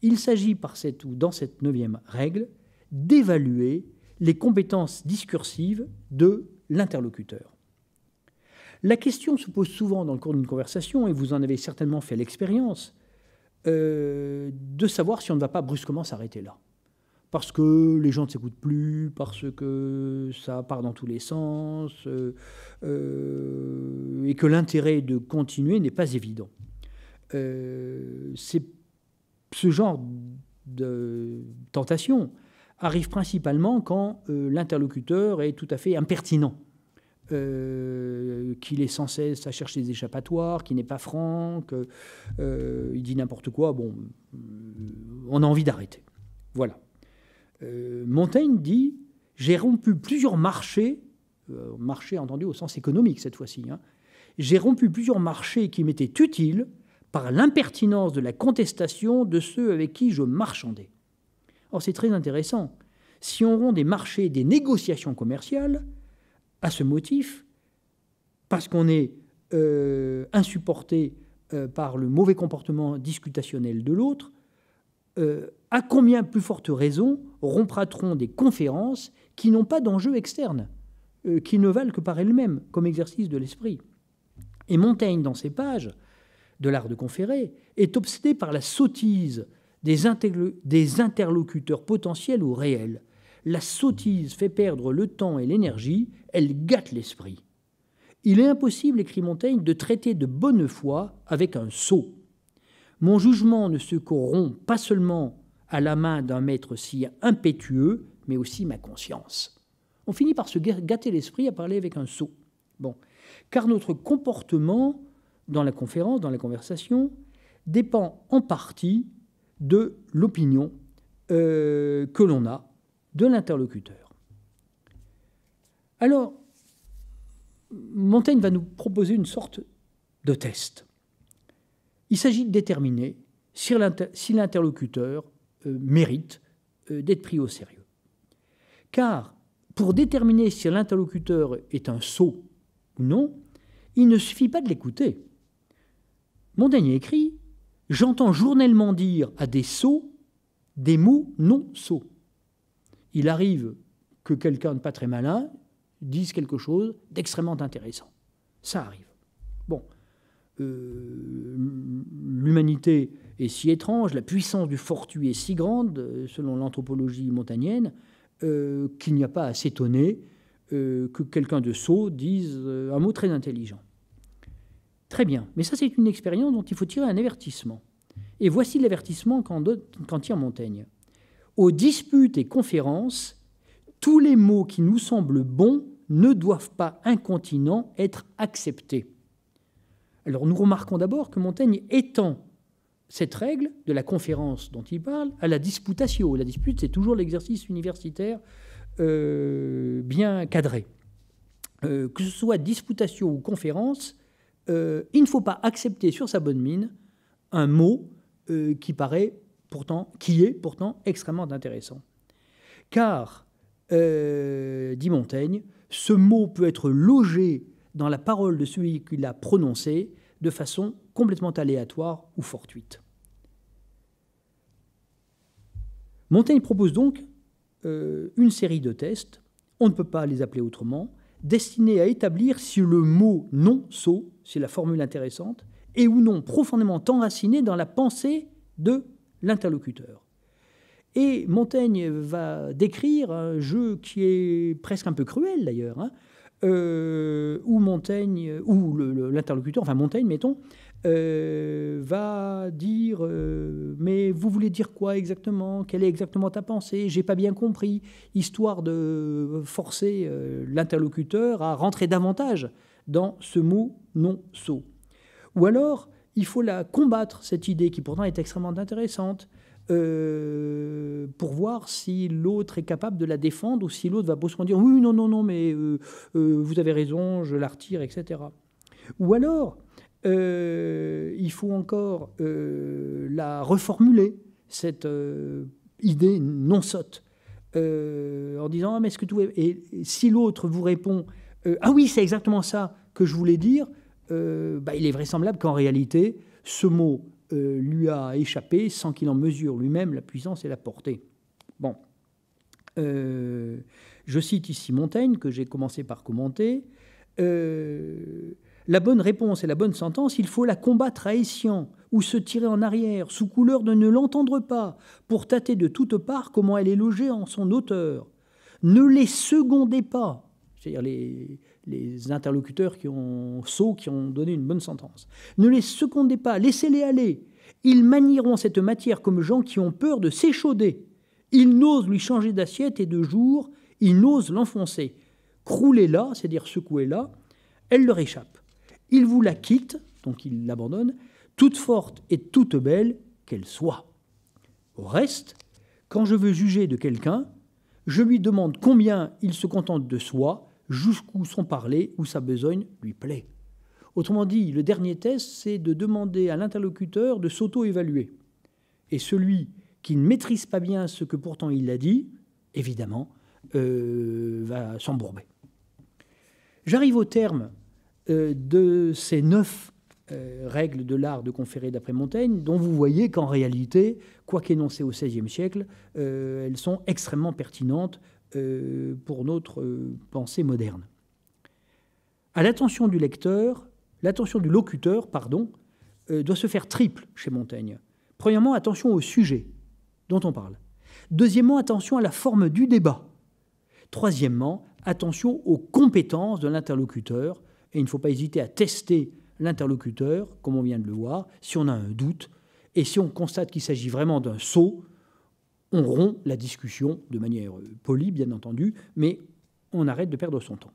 Il s'agit par cette ou dans cette neuvième règle d'évaluer les compétences discursives de l'interlocuteur. La question se pose souvent dans le cours d'une conversation, et vous en avez certainement fait l'expérience, euh, de savoir si on ne va pas brusquement s'arrêter là parce que les gens ne s'écoutent plus, parce que ça part dans tous les sens, euh, euh, et que l'intérêt de continuer n'est pas évident. Euh, ce genre de tentation arrive principalement quand euh, l'interlocuteur est tout à fait impertinent. qu'il est sans cesse à chercher des échappatoires, qu'il n'est pas franc, qu'il dit n'importe quoi, bon, on a envie d'arrêter. Voilà. Euh, Montaigne dit J'ai rompu plusieurs marchés, euh, marchés entendu au sens économique cette fois-ci, hein. j'ai rompu plusieurs marchés qui m'étaient utiles par l'impertinence de la contestation de ceux avec qui je marchandais. Or, c'est très intéressant. Si on rompt des marchés, des négociations commerciales, à ce motif, parce qu'on est euh, insupporté par le mauvais comportement discutationnel de l'autre, à combien plus forte raison rompra-t-on des conférences qui n'ont pas d'enjeu externe, euh, qui ne valent que par elles-mêmes comme exercice de l'esprit Et Montaigne, dans ses pages de l'art de conférer, est obsédé par la sottise des, des interlocuteurs potentiels ou réels. La sottise fait perdre le temps et l'énergie, elle gâte l'esprit. Il est impossible, écrit Montaigne, de traiter de bonne foi avec un sot. Mon jugement ne se corrompt pas seulement à la main d'un maître si impétueux, mais aussi ma conscience. On finit par se gâter l'esprit à parler avec un sot. Bon. Car notre comportement dans la conférence, dans la conversation, dépend en partie de l'opinion euh, que l'on a de l'interlocuteur. Alors, Montaigne va nous proposer une sorte de test. Il s'agit de déterminer si l'interlocuteur euh, mérite euh, d'être pris au sérieux. Car pour déterminer si l'interlocuteur est un sot ou non, il ne suffit pas de l'écouter. Mon dernier écrit J'entends journellement dire à des sots des mots non sots. Il arrive que quelqu'un de pas très malin dise quelque chose d'extrêmement intéressant. Ça arrive. Bon, euh, l'humanité est si étrange, la puissance du fortuit est si grande, euh, selon l'anthropologie montagnienne, euh, qu'il n'y a pas à s'étonner euh, que quelqu'un de sot dise un mot très intelligent. Très bien, mais ça c'est une expérience dont il faut tirer un avertissement. Et voici l'avertissement qu'en tire Montaigne. Aux disputes et conférences, tous les mots qui nous semblent bons ne doivent pas incontinent être acceptés. Alors nous remarquons d'abord que Montaigne étant cette règle de la conférence dont il parle à la disputatio. La dispute, c'est toujours l'exercice universitaire euh, bien cadré. Euh, que ce soit disputatio ou conférence, euh, il ne faut pas accepter sur sa bonne mine un mot qui paraît pourtant, qui est pourtant extrêmement intéressant. Car, dit Montaigne, ce mot peut être logé dans la parole de celui qui l'a prononcé de façon complètement aléatoire ou fortuite. Montaigne propose donc euh, une série de tests, on ne peut pas les appeler autrement, destinés à établir si le mot non saut c'est la formule intéressante, est ou non profondément enraciné dans la pensée de l'interlocuteur. Et Montaigne va décrire un jeu qui est presque un peu cruel d'ailleurs, hein, euh, où Montaigne, ou l'interlocuteur, enfin Montaigne, mettons, euh, va dire euh, mais vous voulez dire quoi exactement Quelle est exactement ta pensée J'ai pas bien compris, histoire de forcer euh, l'interlocuteur à rentrer davantage dans ce mot non sot. Ou alors, il faut la combattre cette idée qui pourtant est extrêmement intéressante. pour voir si l'autre est capable de la défendre ou si l'autre va se dire oui, non, non, non, mais vous avez raison, je la retire, etc. Ou alors, euh, il faut encore euh, la reformuler, cette euh, idée non sotte, en disant ah, mais est-ce que tout est... Et si l'autre vous répond Ah oui, c'est exactement ça que je voulais dire, bah, il est vraisemblable qu'en réalité, ce mot lui a échappé sans qu'il en mesure lui-même la puissance et la portée. Bon. je cite ici Montaigne, que j'ai commencé par commenter. La bonne réponse et la bonne sentence, il faut la combattre à escient ou se tirer en arrière, sous couleur de ne l'entendre pas, pour tâter de toutes parts comment elle est logée en son auteur. Ne les secondez pas, c'est-à-dire les, interlocuteurs qui ont saut, qui ont donné une bonne sentence. Ne les secondez pas, laissez-les aller. Ils manieront cette matière comme gens qui ont peur de s'échauder. Ils n'osent lui changer d'assiette et de jour, ils n'osent l'enfoncer. Croulez-la, c'est-à-dire secouez-la, elle leur échappe. Il vous la quitte, donc il l'abandonne, toute forte et toute belle qu'elle soit. Au reste, quand je veux juger de quelqu'un, je lui demande combien il se contente de soi, jusqu'où son parler ou sa besogne lui plaît. Autrement dit, le dernier test, c'est de demander à l'interlocuteur de s'auto-évaluer. Et celui qui ne maîtrise pas bien ce que pourtant il a dit, évidemment, euh, va s'embourber. J'arrive au terme euh, de ces neuf euh, règles de l'art de conférer d'après Montaigne, dont vous voyez qu'en réalité, quoique énoncées au XVIe siècle, euh, elles sont extrêmement pertinentes pour notre pensée moderne. À l'attention du lecteur, l'attention du locuteur, pardon, doit se faire triple chez Montaigne. Premièrement, attention au sujet dont on parle. Deuxièmement, attention à la forme du débat. Troisièmement, attention aux compétences de l'interlocuteur et il ne faut pas hésiter à tester l'interlocuteur, comme on vient de le voir, si on a un doute, et si on constate qu'il s'agit vraiment d'un saut, on rompt la discussion de manière polie, bien entendu, mais on arrête de perdre son temps.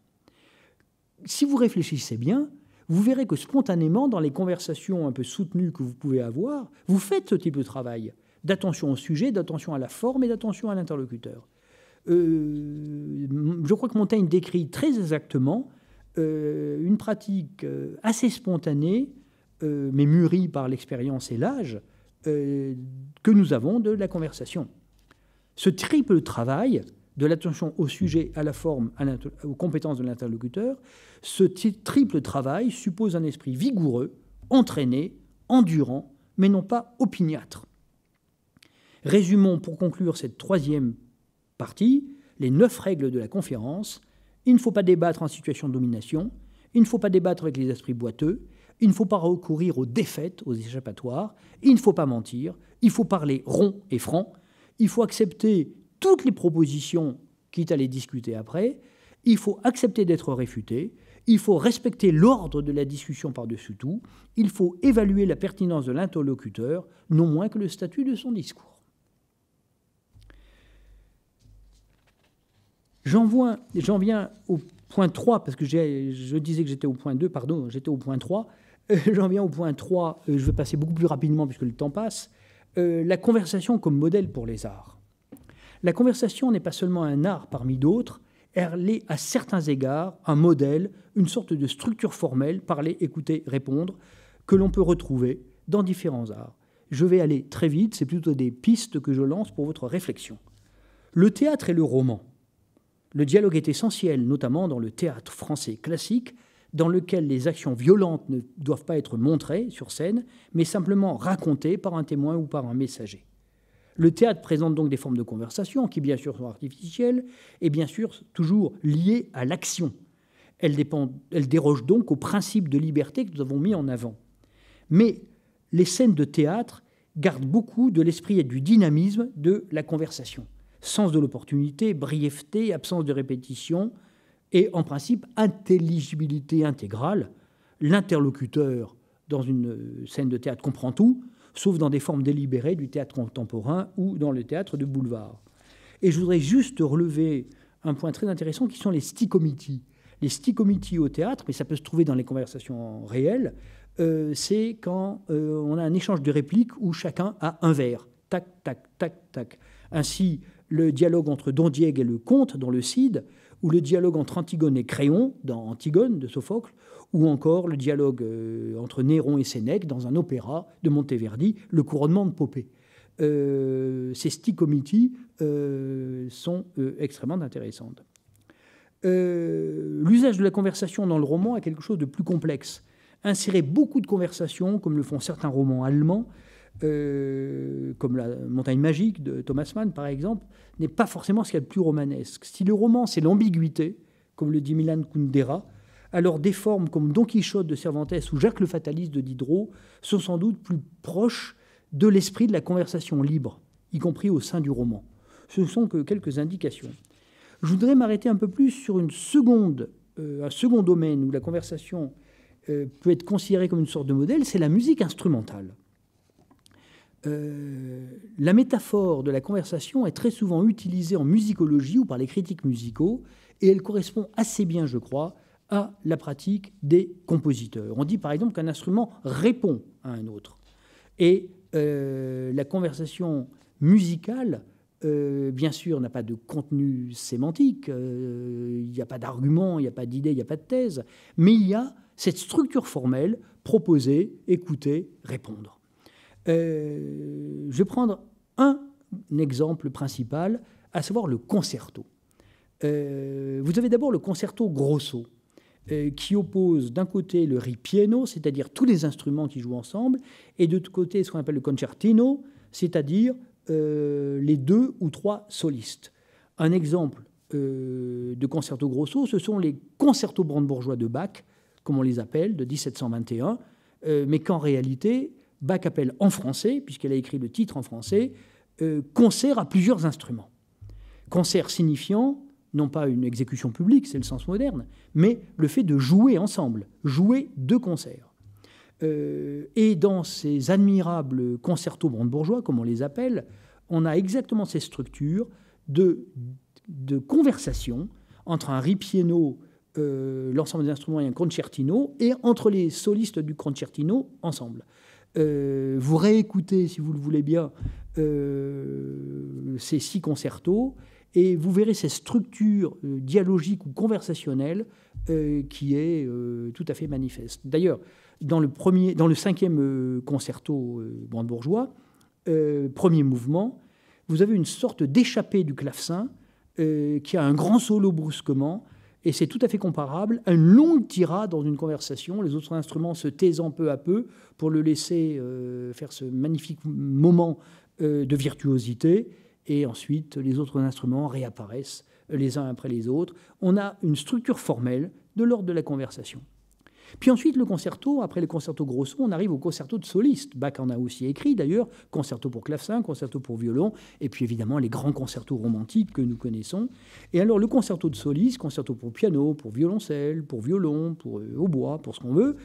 Si vous réfléchissez bien, vous verrez que spontanément, dans les conversations un peu soutenues que vous pouvez avoir, vous faites ce type de travail d'attention au sujet, d'attention à la forme et d'attention à l'interlocuteur. Euh, je crois que Montaigne décrit très exactement euh, une pratique euh, assez spontanée, euh, mais mûrie par l'expérience et l'âge, que nous avons de la conversation. Ce triple travail, de l'attention au sujet, à la forme, aux compétences de l'interlocuteur, ce triple travail suppose un esprit vigoureux, entraîné, endurant, mais non pas opiniâtre. Résumons pour conclure cette troisième partie les neuf règles de la conférence il ne faut pas débattre en situation de domination, il ne faut pas débattre avec les esprits boiteux, il ne faut pas recourir aux défaites, aux échappatoires, il ne faut pas mentir, il faut parler rond et franc, il faut accepter toutes les propositions, quitte à les discuter après, il faut accepter d'être réfuté, il faut respecter l'ordre de la discussion par-dessus tout, il faut évaluer la pertinence de l'interlocuteur, non moins que le statut de son discours. J'en viens au point 3, parce que je disais que j'étais au point 2, pardon, j'étais au point 3. Euh, [laughs] j'en viens au point 3, euh, je vais passer beaucoup plus rapidement puisque le temps passe. Euh, la conversation comme modèle pour les arts. La conversation n'est pas seulement un art parmi d'autres, elle est à certains égards un modèle, une sorte de structure formelle, parler, écouter, répondre, que l'on peut retrouver dans différents arts. Je vais aller très vite, c'est plutôt des pistes que je lance pour votre réflexion. Le théâtre et le roman. Le dialogue est essentiel, notamment dans le théâtre français classique, dans lequel les actions violentes ne doivent pas être montrées sur scène, mais simplement racontées par un témoin ou par un messager. Le théâtre présente donc des formes de conversation qui, bien sûr, sont artificielles et, bien sûr, toujours liées à l'action. Elles, déroge dérogent donc au principe de liberté que nous avons mis en avant. Mais les scènes de théâtre gardent beaucoup de l'esprit et du dynamisme de la conversation sens de l'opportunité, brièveté, absence de répétition et en principe intelligibilité intégrale. L'interlocuteur dans une euh, scène de théâtre comprend tout, sauf dans des formes délibérées du théâtre contemporain ou dans le théâtre de boulevard. Et je voudrais juste relever un point très intéressant qui sont les stichomities. Les stichomities au théâtre, mais ça peut se trouver dans les conversations réelles, euh, c'est quand euh, on a un échange de répliques où chacun a un verre. Tac, tac, tac, tac. Ainsi, le dialogue entre Don Diego et le comte dans le Cid, ou le dialogue entre Antigone et Créon dans Antigone de Sophocle, ou encore le dialogue euh, entre Néron et Sénèque dans un opéra de Monteverdi, Le couronnement de Popée. Euh, ces sticomiti euh, sont extrêmement intéressantes. L'usage de la conversation dans le roman a quelque chose de plus complexe. Insérer beaucoup de conversations, comme le font certains romans allemands, euh, comme la montagne magique de Thomas Mann, par exemple, n'est pas forcément ce qu'il y a de plus romanesque. Si le roman, c'est l'ambiguïté, comme le dit Milan Kundera, alors des formes comme Don Quichotte de Cervantes ou Jacques le Fataliste de Diderot sont sans doute plus proches de l'esprit de la conversation libre, y compris au sein du roman. Ce ne sont que quelques indications. Je voudrais m'arrêter un peu plus sur une seconde, euh, un second domaine où la conversation euh, peut être considérée comme une sorte de modèle, c'est la musique instrumentale. Euh, la métaphore de la conversation est très souvent utilisée en musicologie ou par les critiques musicaux, et elle correspond assez bien, je crois, à la pratique des compositeurs. On dit par exemple qu'un instrument répond à un autre. Et euh, la conversation musicale, euh, bien sûr, n'a pas de contenu sémantique, il n'y a pas d'argument, il n'y a pas d'idée, il n'y a pas de thèse, mais il y a cette structure formelle, proposer, écouter, répondre. Euh, je vais prendre un exemple principal, à savoir le concerto. Euh, vous avez d'abord le concerto grosso, euh, qui oppose d'un côté le ripieno, c'est-à-dire tous les instruments qui jouent ensemble, et de l'autre côté ce qu'on appelle le concertino, c'est-à-dire les deux ou trois solistes. Un exemple de concerto grosso, ce sont les concertos brandebourgeois de Bach, comme on les appelle, de 1721, mais qu'en réalité, Bach-Appel en français, puisqu'elle a écrit le titre en français, euh, concert à plusieurs instruments. Concert signifiant non pas une exécution publique, c'est le sens moderne, mais le fait de jouer ensemble, jouer deux concerts. Euh, et dans ces admirables concertos brandebourgeois, comme on les appelle, on a exactement ces structures de, conversation entre un ripieno, euh, l'ensemble des instruments et un concertino, et entre les solistes du concertino ensemble. Euh, vous réécoutez, si vous le voulez bien, euh, ces six concertos et vous verrez cette structure euh, dialogique ou conversationnelle qui est tout à fait manifeste. D'ailleurs, dans le, premier, dans le cinquième concerto brandebourgeois, premier mouvement, vous avez une sorte d'échappée du clavecin qui a un grand solo brusquement et c'est tout à fait comparable à une longue tirade dans une conversation, les autres instruments se taisant peu à peu pour le laisser euh, faire ce magnifique moment euh, de virtuosité, et ensuite les autres instruments réapparaissent euh, les uns après les autres. On a une structure formelle de l'ordre de la conversation. Puis ensuite, le concerto, après le concerto grosso, on arrive au concerto de soliste. Bach en a aussi écrit d'ailleurs, concerto pour clavecin, concerto pour violon, et puis évidemment les grands concertos romantiques que nous connaissons. Et alors le concerto de soliste, concerto pour piano, pour violoncelle, pour violon, pour euh, au hautbois, pour ce qu'on veut,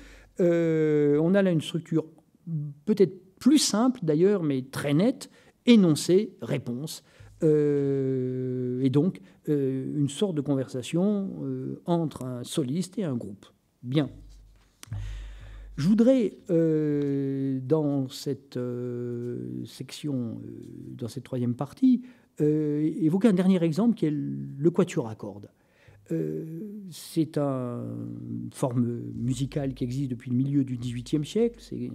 euh, on a là une structure peut-être plus simple d'ailleurs, mais très nette, énoncé, réponse. Euh, et donc une sorte de conversation entre un soliste et un groupe. Bien. Je voudrais, euh, dans cette euh, section, euh, dans cette troisième partie, évoquer un dernier exemple qui est le quatuor à cordes. c'est une forme musicale qui existe depuis le milieu du XVIIIe siècle. C'est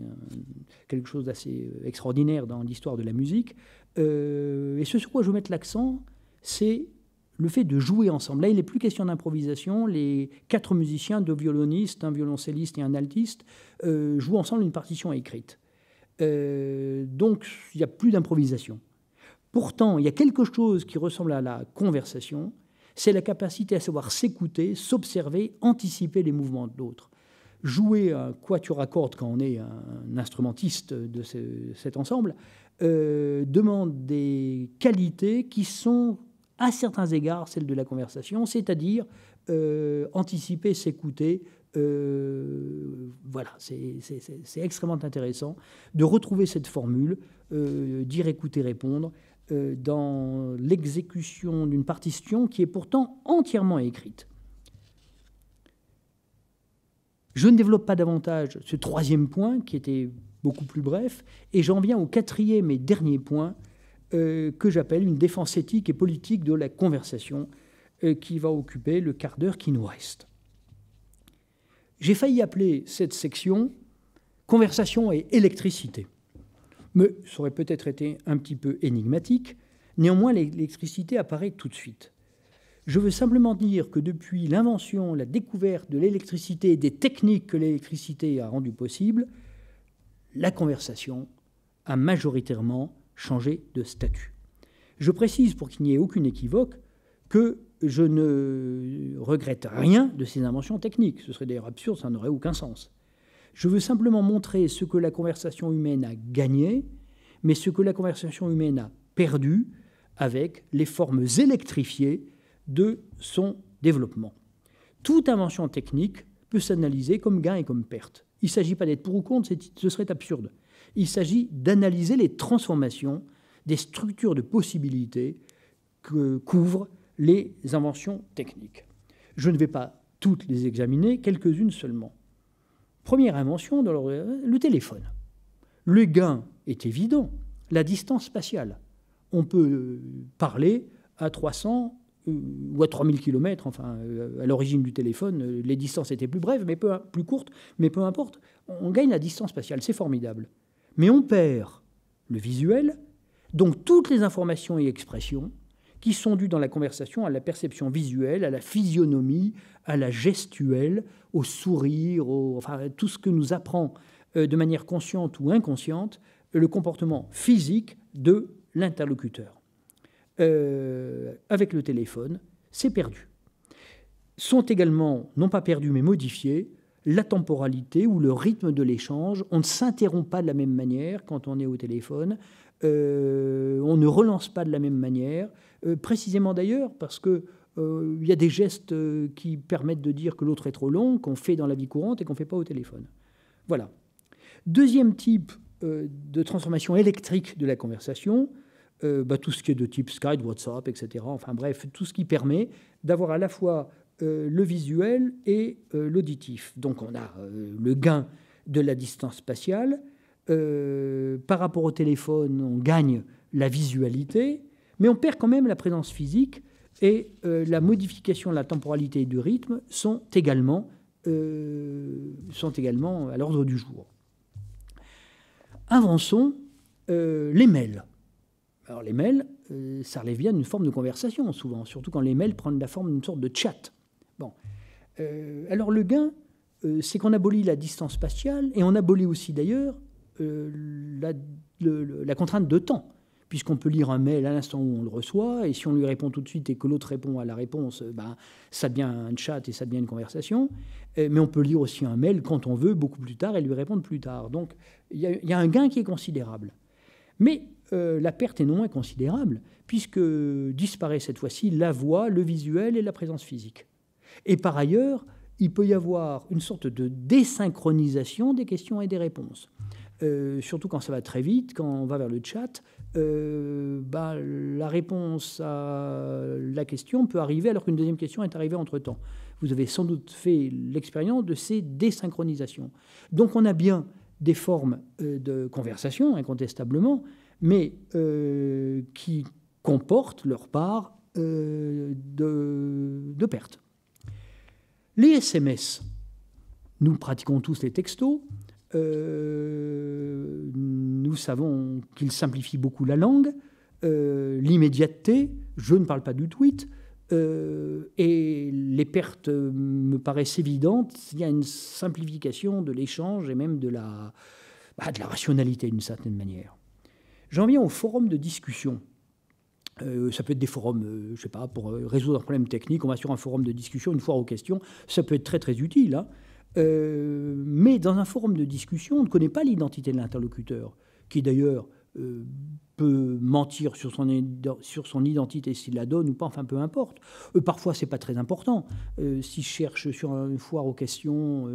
quelque chose d'assez extraordinaire dans l'histoire de la musique. et ce sur quoi je veux mettre l'accent, c'est le fait de jouer ensemble. Là, il n'est plus question d'improvisation. Les quatre musiciens, deux violonistes, un violoncelliste et un altiste, euh, jouent ensemble une partition écrite. Euh, donc, il n'y a plus d'improvisation. Pourtant, il y a quelque chose qui ressemble à la conversation, c'est la capacité à savoir s'écouter, s'observer, anticiper les mouvements de l'autre. Jouer un quatuor à quand on est un instrumentiste de cet ensemble euh, demande des qualités qui sont à certains égards celle de la conversation, c'est-à-dire euh, anticiper, s'écouter. Euh, voilà, c'est extrêmement intéressant de retrouver cette formule, euh, dire, écouter, répondre, dans l'exécution d'une partition qui est pourtant entièrement écrite. Je ne développe pas davantage ce troisième point qui était beaucoup plus bref, et j'en viens au quatrième et dernier point euh, que j'appelle une défense éthique et politique de la conversation euh, qui va occuper le quart d'heure qui nous reste. J'ai failli appeler cette section Conversation et électricité, mais ça aurait peut-être été un petit peu énigmatique. Néanmoins, l'électricité apparaît tout de suite. Je veux simplement dire que depuis l'invention, la découverte de l'électricité et des techniques que l'électricité a rendues possibles, la conversation a majoritairement changer de statut. Je précise, pour qu'il n'y ait aucune équivoque, que je ne regrette rien de ces inventions techniques. Ce serait d'ailleurs absurde, ça n'aurait aucun sens. Je veux simplement montrer ce que la conversation humaine a gagné, mais ce que la conversation humaine a perdu avec les formes électrifiées de son développement. Toute invention technique peut s'analyser comme gain et comme perte. Il ne s'agit pas d'être pour ou contre, ce serait absurde. Il s'agit d'analyser les transformations des structures de possibilités que couvrent les inventions techniques. Je ne vais pas toutes les examiner, quelques-unes seulement. Première invention, de euh, le téléphone. Le gain est évident, la distance spatiale. On peut euh, parler à 300 euh, ou à 3000 km, enfin, à l'origine du téléphone, les distances étaient plus brèves, mais peu, plus courtes, mais peu importe, on gagne la distance spatiale, c'est formidable mais on perd le visuel, donc toutes les informations et expressions qui sont dues dans la conversation à la perception visuelle, à la physionomie, à la gestuelle, au sourire, enfin tout ce que nous apprend euh, de manière consciente ou inconsciente le comportement physique de l'interlocuteur. Euh, avec le téléphone, c'est perdu. Sont également, non pas perdus mais modifiés, la temporalité ou le rythme de l'échange. On ne s'interrompt pas de la même manière quand on est au téléphone. Euh, on ne relance pas de la même manière. Euh, précisément d'ailleurs parce que euh, il y a des gestes qui permettent de dire que l'autre est trop long, qu'on fait dans la vie courante et qu'on ne fait pas au téléphone. Voilà. Deuxième type de transformation électrique de la conversation, bah, tout ce qui est de type Skype, WhatsApp, etc. Enfin bref, tout ce qui permet d'avoir à la fois euh, le visuel et euh, l'auditif. Donc on a euh, le gain de la distance spatiale. par rapport au téléphone, on gagne la visualité, mais on perd quand même la présence physique et la modification de la temporalité et du rythme sont également, sont également à l'ordre du jour. Avançons les mails. Alors les mails, ça relève d'une forme de conversation souvent, surtout quand les mails prennent la forme d'une sorte de chat. Bon. Euh, alors le gain, euh, c'est qu'on abolit la distance spatiale et on abolit aussi d'ailleurs euh, la, contrainte de temps, puisqu'on peut lire un mail à l'instant où on le reçoit, et si on lui répond tout de suite et que l'autre répond à la réponse, ben, ça devient un chat et ça devient une conversation, mais on peut lire aussi un mail quand on veut, beaucoup plus tard, et lui répondre plus tard. Donc il y, a un gain qui est considérable. Mais la perte est non moins considérable, puisque disparaît cette fois-ci la voix, le visuel et la présence physique. Et par ailleurs, il peut y avoir une sorte de désynchronisation des questions et des réponses. Euh, surtout quand ça va très vite, quand on va vers le chat, euh, bah, la réponse à la question peut arriver alors qu'une deuxième question est arrivée entre-temps. Vous avez sans doute fait l'expérience de ces désynchronisations. Donc on a bien des formes euh, de conversation, incontestablement, mais qui comportent leur part de, de pertes. Les SMS, nous pratiquons tous les textos. Euh, nous savons qu'ils simplifient beaucoup la langue, euh, l'immédiateté, je ne parle pas du tweet, euh, et les pertes me paraissent évidentes. Il y a une simplification de l'échange et même de la, bah, de la rationalité d'une certaine manière. J'en viens au forum de discussion. Euh, ça peut être des forums, je euh, je sais pas, pour euh, résoudre un problème technique, on va sur un forum de discussion, une foire aux questions, ça peut être très très utile. Hein. mais dans un forum de discussion, on ne connaît pas l'identité de l'interlocuteur, qui d'ailleurs peut mentir sur son, sur son identité s'il la donne ou pas, enfin peu importe. parfois, c'est pas très important. si je cherche sur une foire aux questions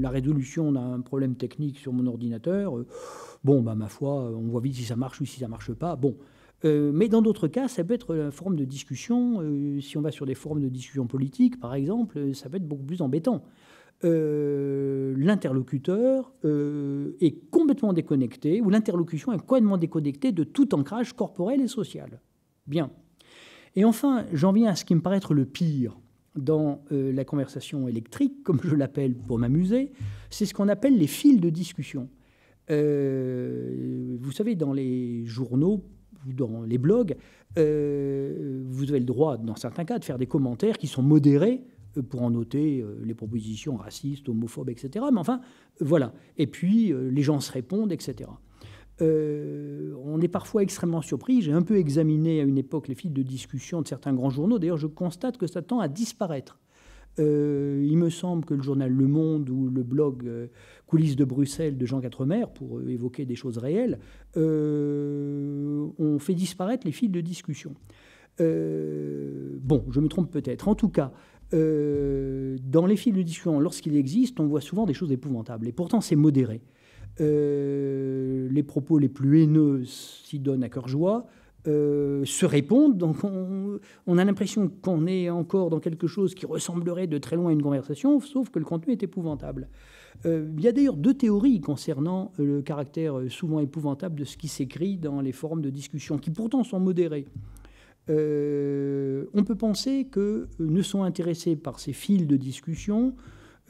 la résolution d'un problème technique sur mon ordinateur, bon, bah, ma foi, on voit vite si ça marche ou si ça marche pas. Bon, euh, mais dans d'autres cas, ça peut être la forme de discussion. Euh, si on va sur des formes de discussion politique, par exemple, euh, ça peut être beaucoup plus embêtant. l'interlocuteur est complètement déconnecté, ou l'interlocution est complètement déconnectée de tout ancrage corporel et social. Bien. Et enfin, j'en viens à ce qui me paraît être le pire dans la conversation électrique, [laughs] comme je l'appelle pour m'amuser, c'est ce qu'on appelle les fils de discussion. vous savez, dans les journaux, dans les blogs, euh, vous avez le droit, dans certains cas, de faire des commentaires qui sont modérés euh, pour en noter euh, les propositions racistes, homophobes, etc. Mais enfin, voilà. Et puis, les gens se répondent, etc. on est parfois extrêmement surpris. J'ai un peu examiné à une époque les fils de discussion de certains grands journaux. D'ailleurs, je constate que ça tend à disparaître. Euh, il me semble que le journal Le Monde ou le blog euh, Coulisses de Bruxelles de Jean Quatremer, pour euh, évoquer des choses réelles, ont fait disparaître les fils de discussion. bon, je me trompe peut-être. En tout cas, dans les fils de discussion, lorsqu'ils existent, on voit souvent des choses épouvantables. Et pourtant, c'est modéré. les propos les plus haineux s'y donnent à cœur joie. Euh, se répondent. Donc on, a l'impression qu'on est encore dans quelque chose qui ressemblerait de très loin à une conversation, sauf que le contenu est épouvantable. Euh, il y a d'ailleurs deux théories concernant euh, le caractère souvent épouvantable de ce qui s'écrit dans les forums de discussion, qui pourtant sont modérées. on peut penser que ne sont intéressés par ces fils de discussion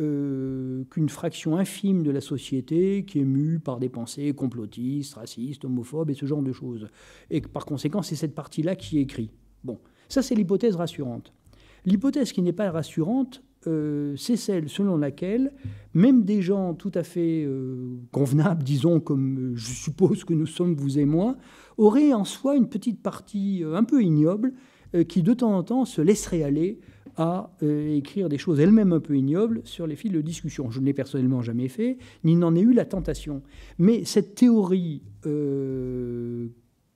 euh, qu'une fraction infime de la société qui est mue par des pensées complotistes, racistes, homophobes et ce genre de choses. Et que par conséquent, c'est cette partie-là qui écrit. Bon, ça c'est l'hypothèse rassurante. L'hypothèse qui n'est pas rassurante, euh, c'est celle selon laquelle même des gens tout à fait euh, convenables, disons comme je suppose que nous sommes vous et moi, auraient en soi une petite partie un peu ignoble qui de temps en temps se laisserait aller à euh, écrire des choses elles-mêmes un peu ignobles sur les fils de discussion. Je ne l'ai personnellement jamais fait, ni n'en ai eu la tentation. Mais cette théorie, euh,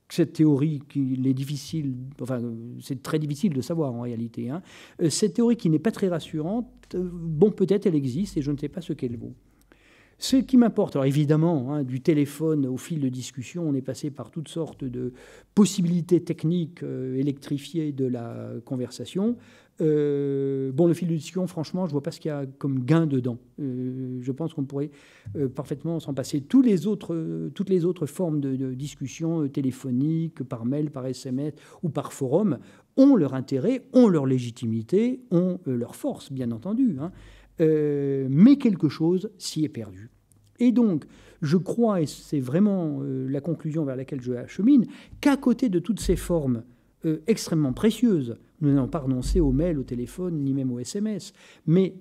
cette théorie qui est difficile, enfin c'est très difficile de savoir en réalité, hein, euh, cette théorie qui n'est pas très rassurante, bon peut-être elle existe et je ne sais pas ce qu'elle vaut. Ce qui m'importe, alors évidemment, hein, du téléphone au fil de discussion, on est passé par toutes sortes de possibilités techniques euh, électrifiées de la conversation. Euh, bon, le fil de discussion, franchement, je ne vois pas ce qu'il y a comme gain dedans. Euh, je pense qu'on pourrait parfaitement s'en passer. les autres, toutes les autres formes de, discussion téléphonique, par mail, par SMS ou par forum ont leur intérêt, ont leur légitimité, ont leur force, bien entendu. Hein. Euh, mais quelque chose s'y est perdu. Et donc, je crois, et c'est vraiment euh, la conclusion vers laquelle je achemine, qu'à côté de toutes ces formes euh, extrêmement précieuses, nous n'allons pas renoncer au mail, au téléphone, ni même au SMS, mais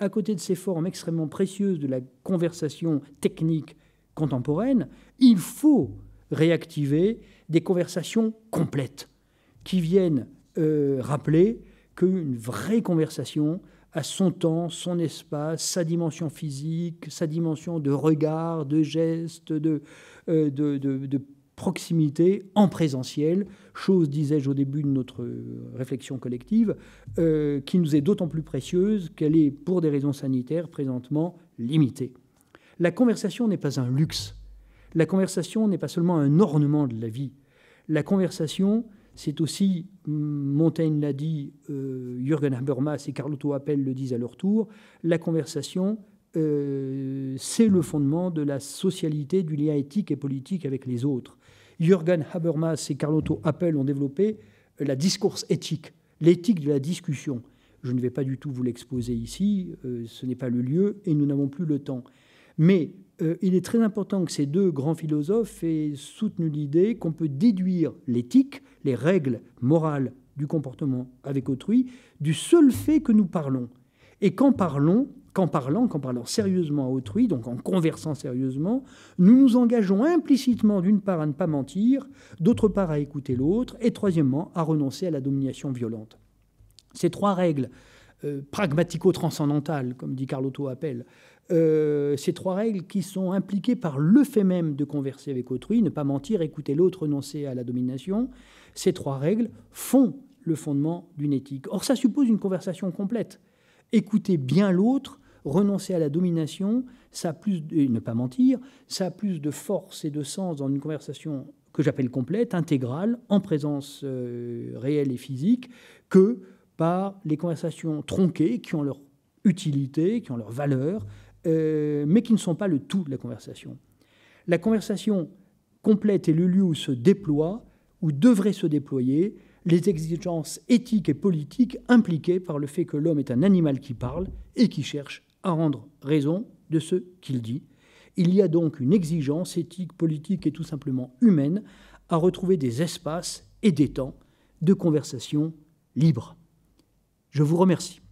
à côté de ces formes extrêmement précieuses de la conversation technique contemporaine, il faut réactiver des conversations complètes qui viennent rappeler qu'une vraie conversation à son temps, son espace, sa dimension physique, sa dimension de regard, de geste, de, euh, de, proximité en présentiel, chose, disais-je au début de notre réflexion collective, euh, qui nous est d'autant plus précieuse qu'elle est, pour des raisons sanitaires, présentement limitée. La conversation n'est pas un luxe. La conversation n'est pas seulement un ornement de la vie. La conversation, c'est aussi, hum, Montaigne l'a dit, euh, Jürgen Habermas et Carlotto Appel le disent à leur tour, la conversation, euh, c'est le fondement de la socialité, du lien éthique et politique avec les autres. Jürgen Habermas et Carlotto Appel ont développé euh, la discourse éthique, l'éthique de la discussion. Je ne vais pas du tout vous l'exposer ici, ce n'est pas le lieu et nous n'avons plus le temps. Mais euh, il est très important que ces deux grands philosophes aient soutenu l'idée qu'on peut déduire l'éthique, les règles morales du comportement avec autrui, du seul fait que nous parlons. Et qu'en parlons, qu'en parlant, qu'en parlant sérieusement à autrui, donc en conversant sérieusement, nous nous engageons implicitement d'une part à ne pas mentir, d'autre part à écouter l'autre, et troisièmement à renoncer à la domination violente. Ces trois règles euh, pragmatico-transcendantales, comme dit Carlotto Appelle. Euh, ces trois règles qui sont impliquées par le fait même de converser avec autrui, ne pas mentir, écouter l'autre, renoncer à la domination, ces trois règles font le fondement d'une éthique. Or, ça suppose une conversation complète. Écouter bien l'autre, renoncer à la domination, ça plus de, ne pas mentir, ça a plus de force et de sens dans une conversation que j'appelle complète, intégrale, en présence euh, réelle et physique, que par les conversations tronquées qui ont leur utilité, qui ont leur valeur, euh, mais qui ne sont pas le tout de la conversation. La conversation complète est le lieu où se déploie, où devraient se déployer, les exigences éthiques et politiques impliquées par le fait que l'homme est un animal qui parle et qui cherche à rendre raison de ce qu'il dit. Il y a donc une exigence éthique, politique et tout simplement humaine à retrouver des espaces et des temps de conversation libre. Je vous remercie.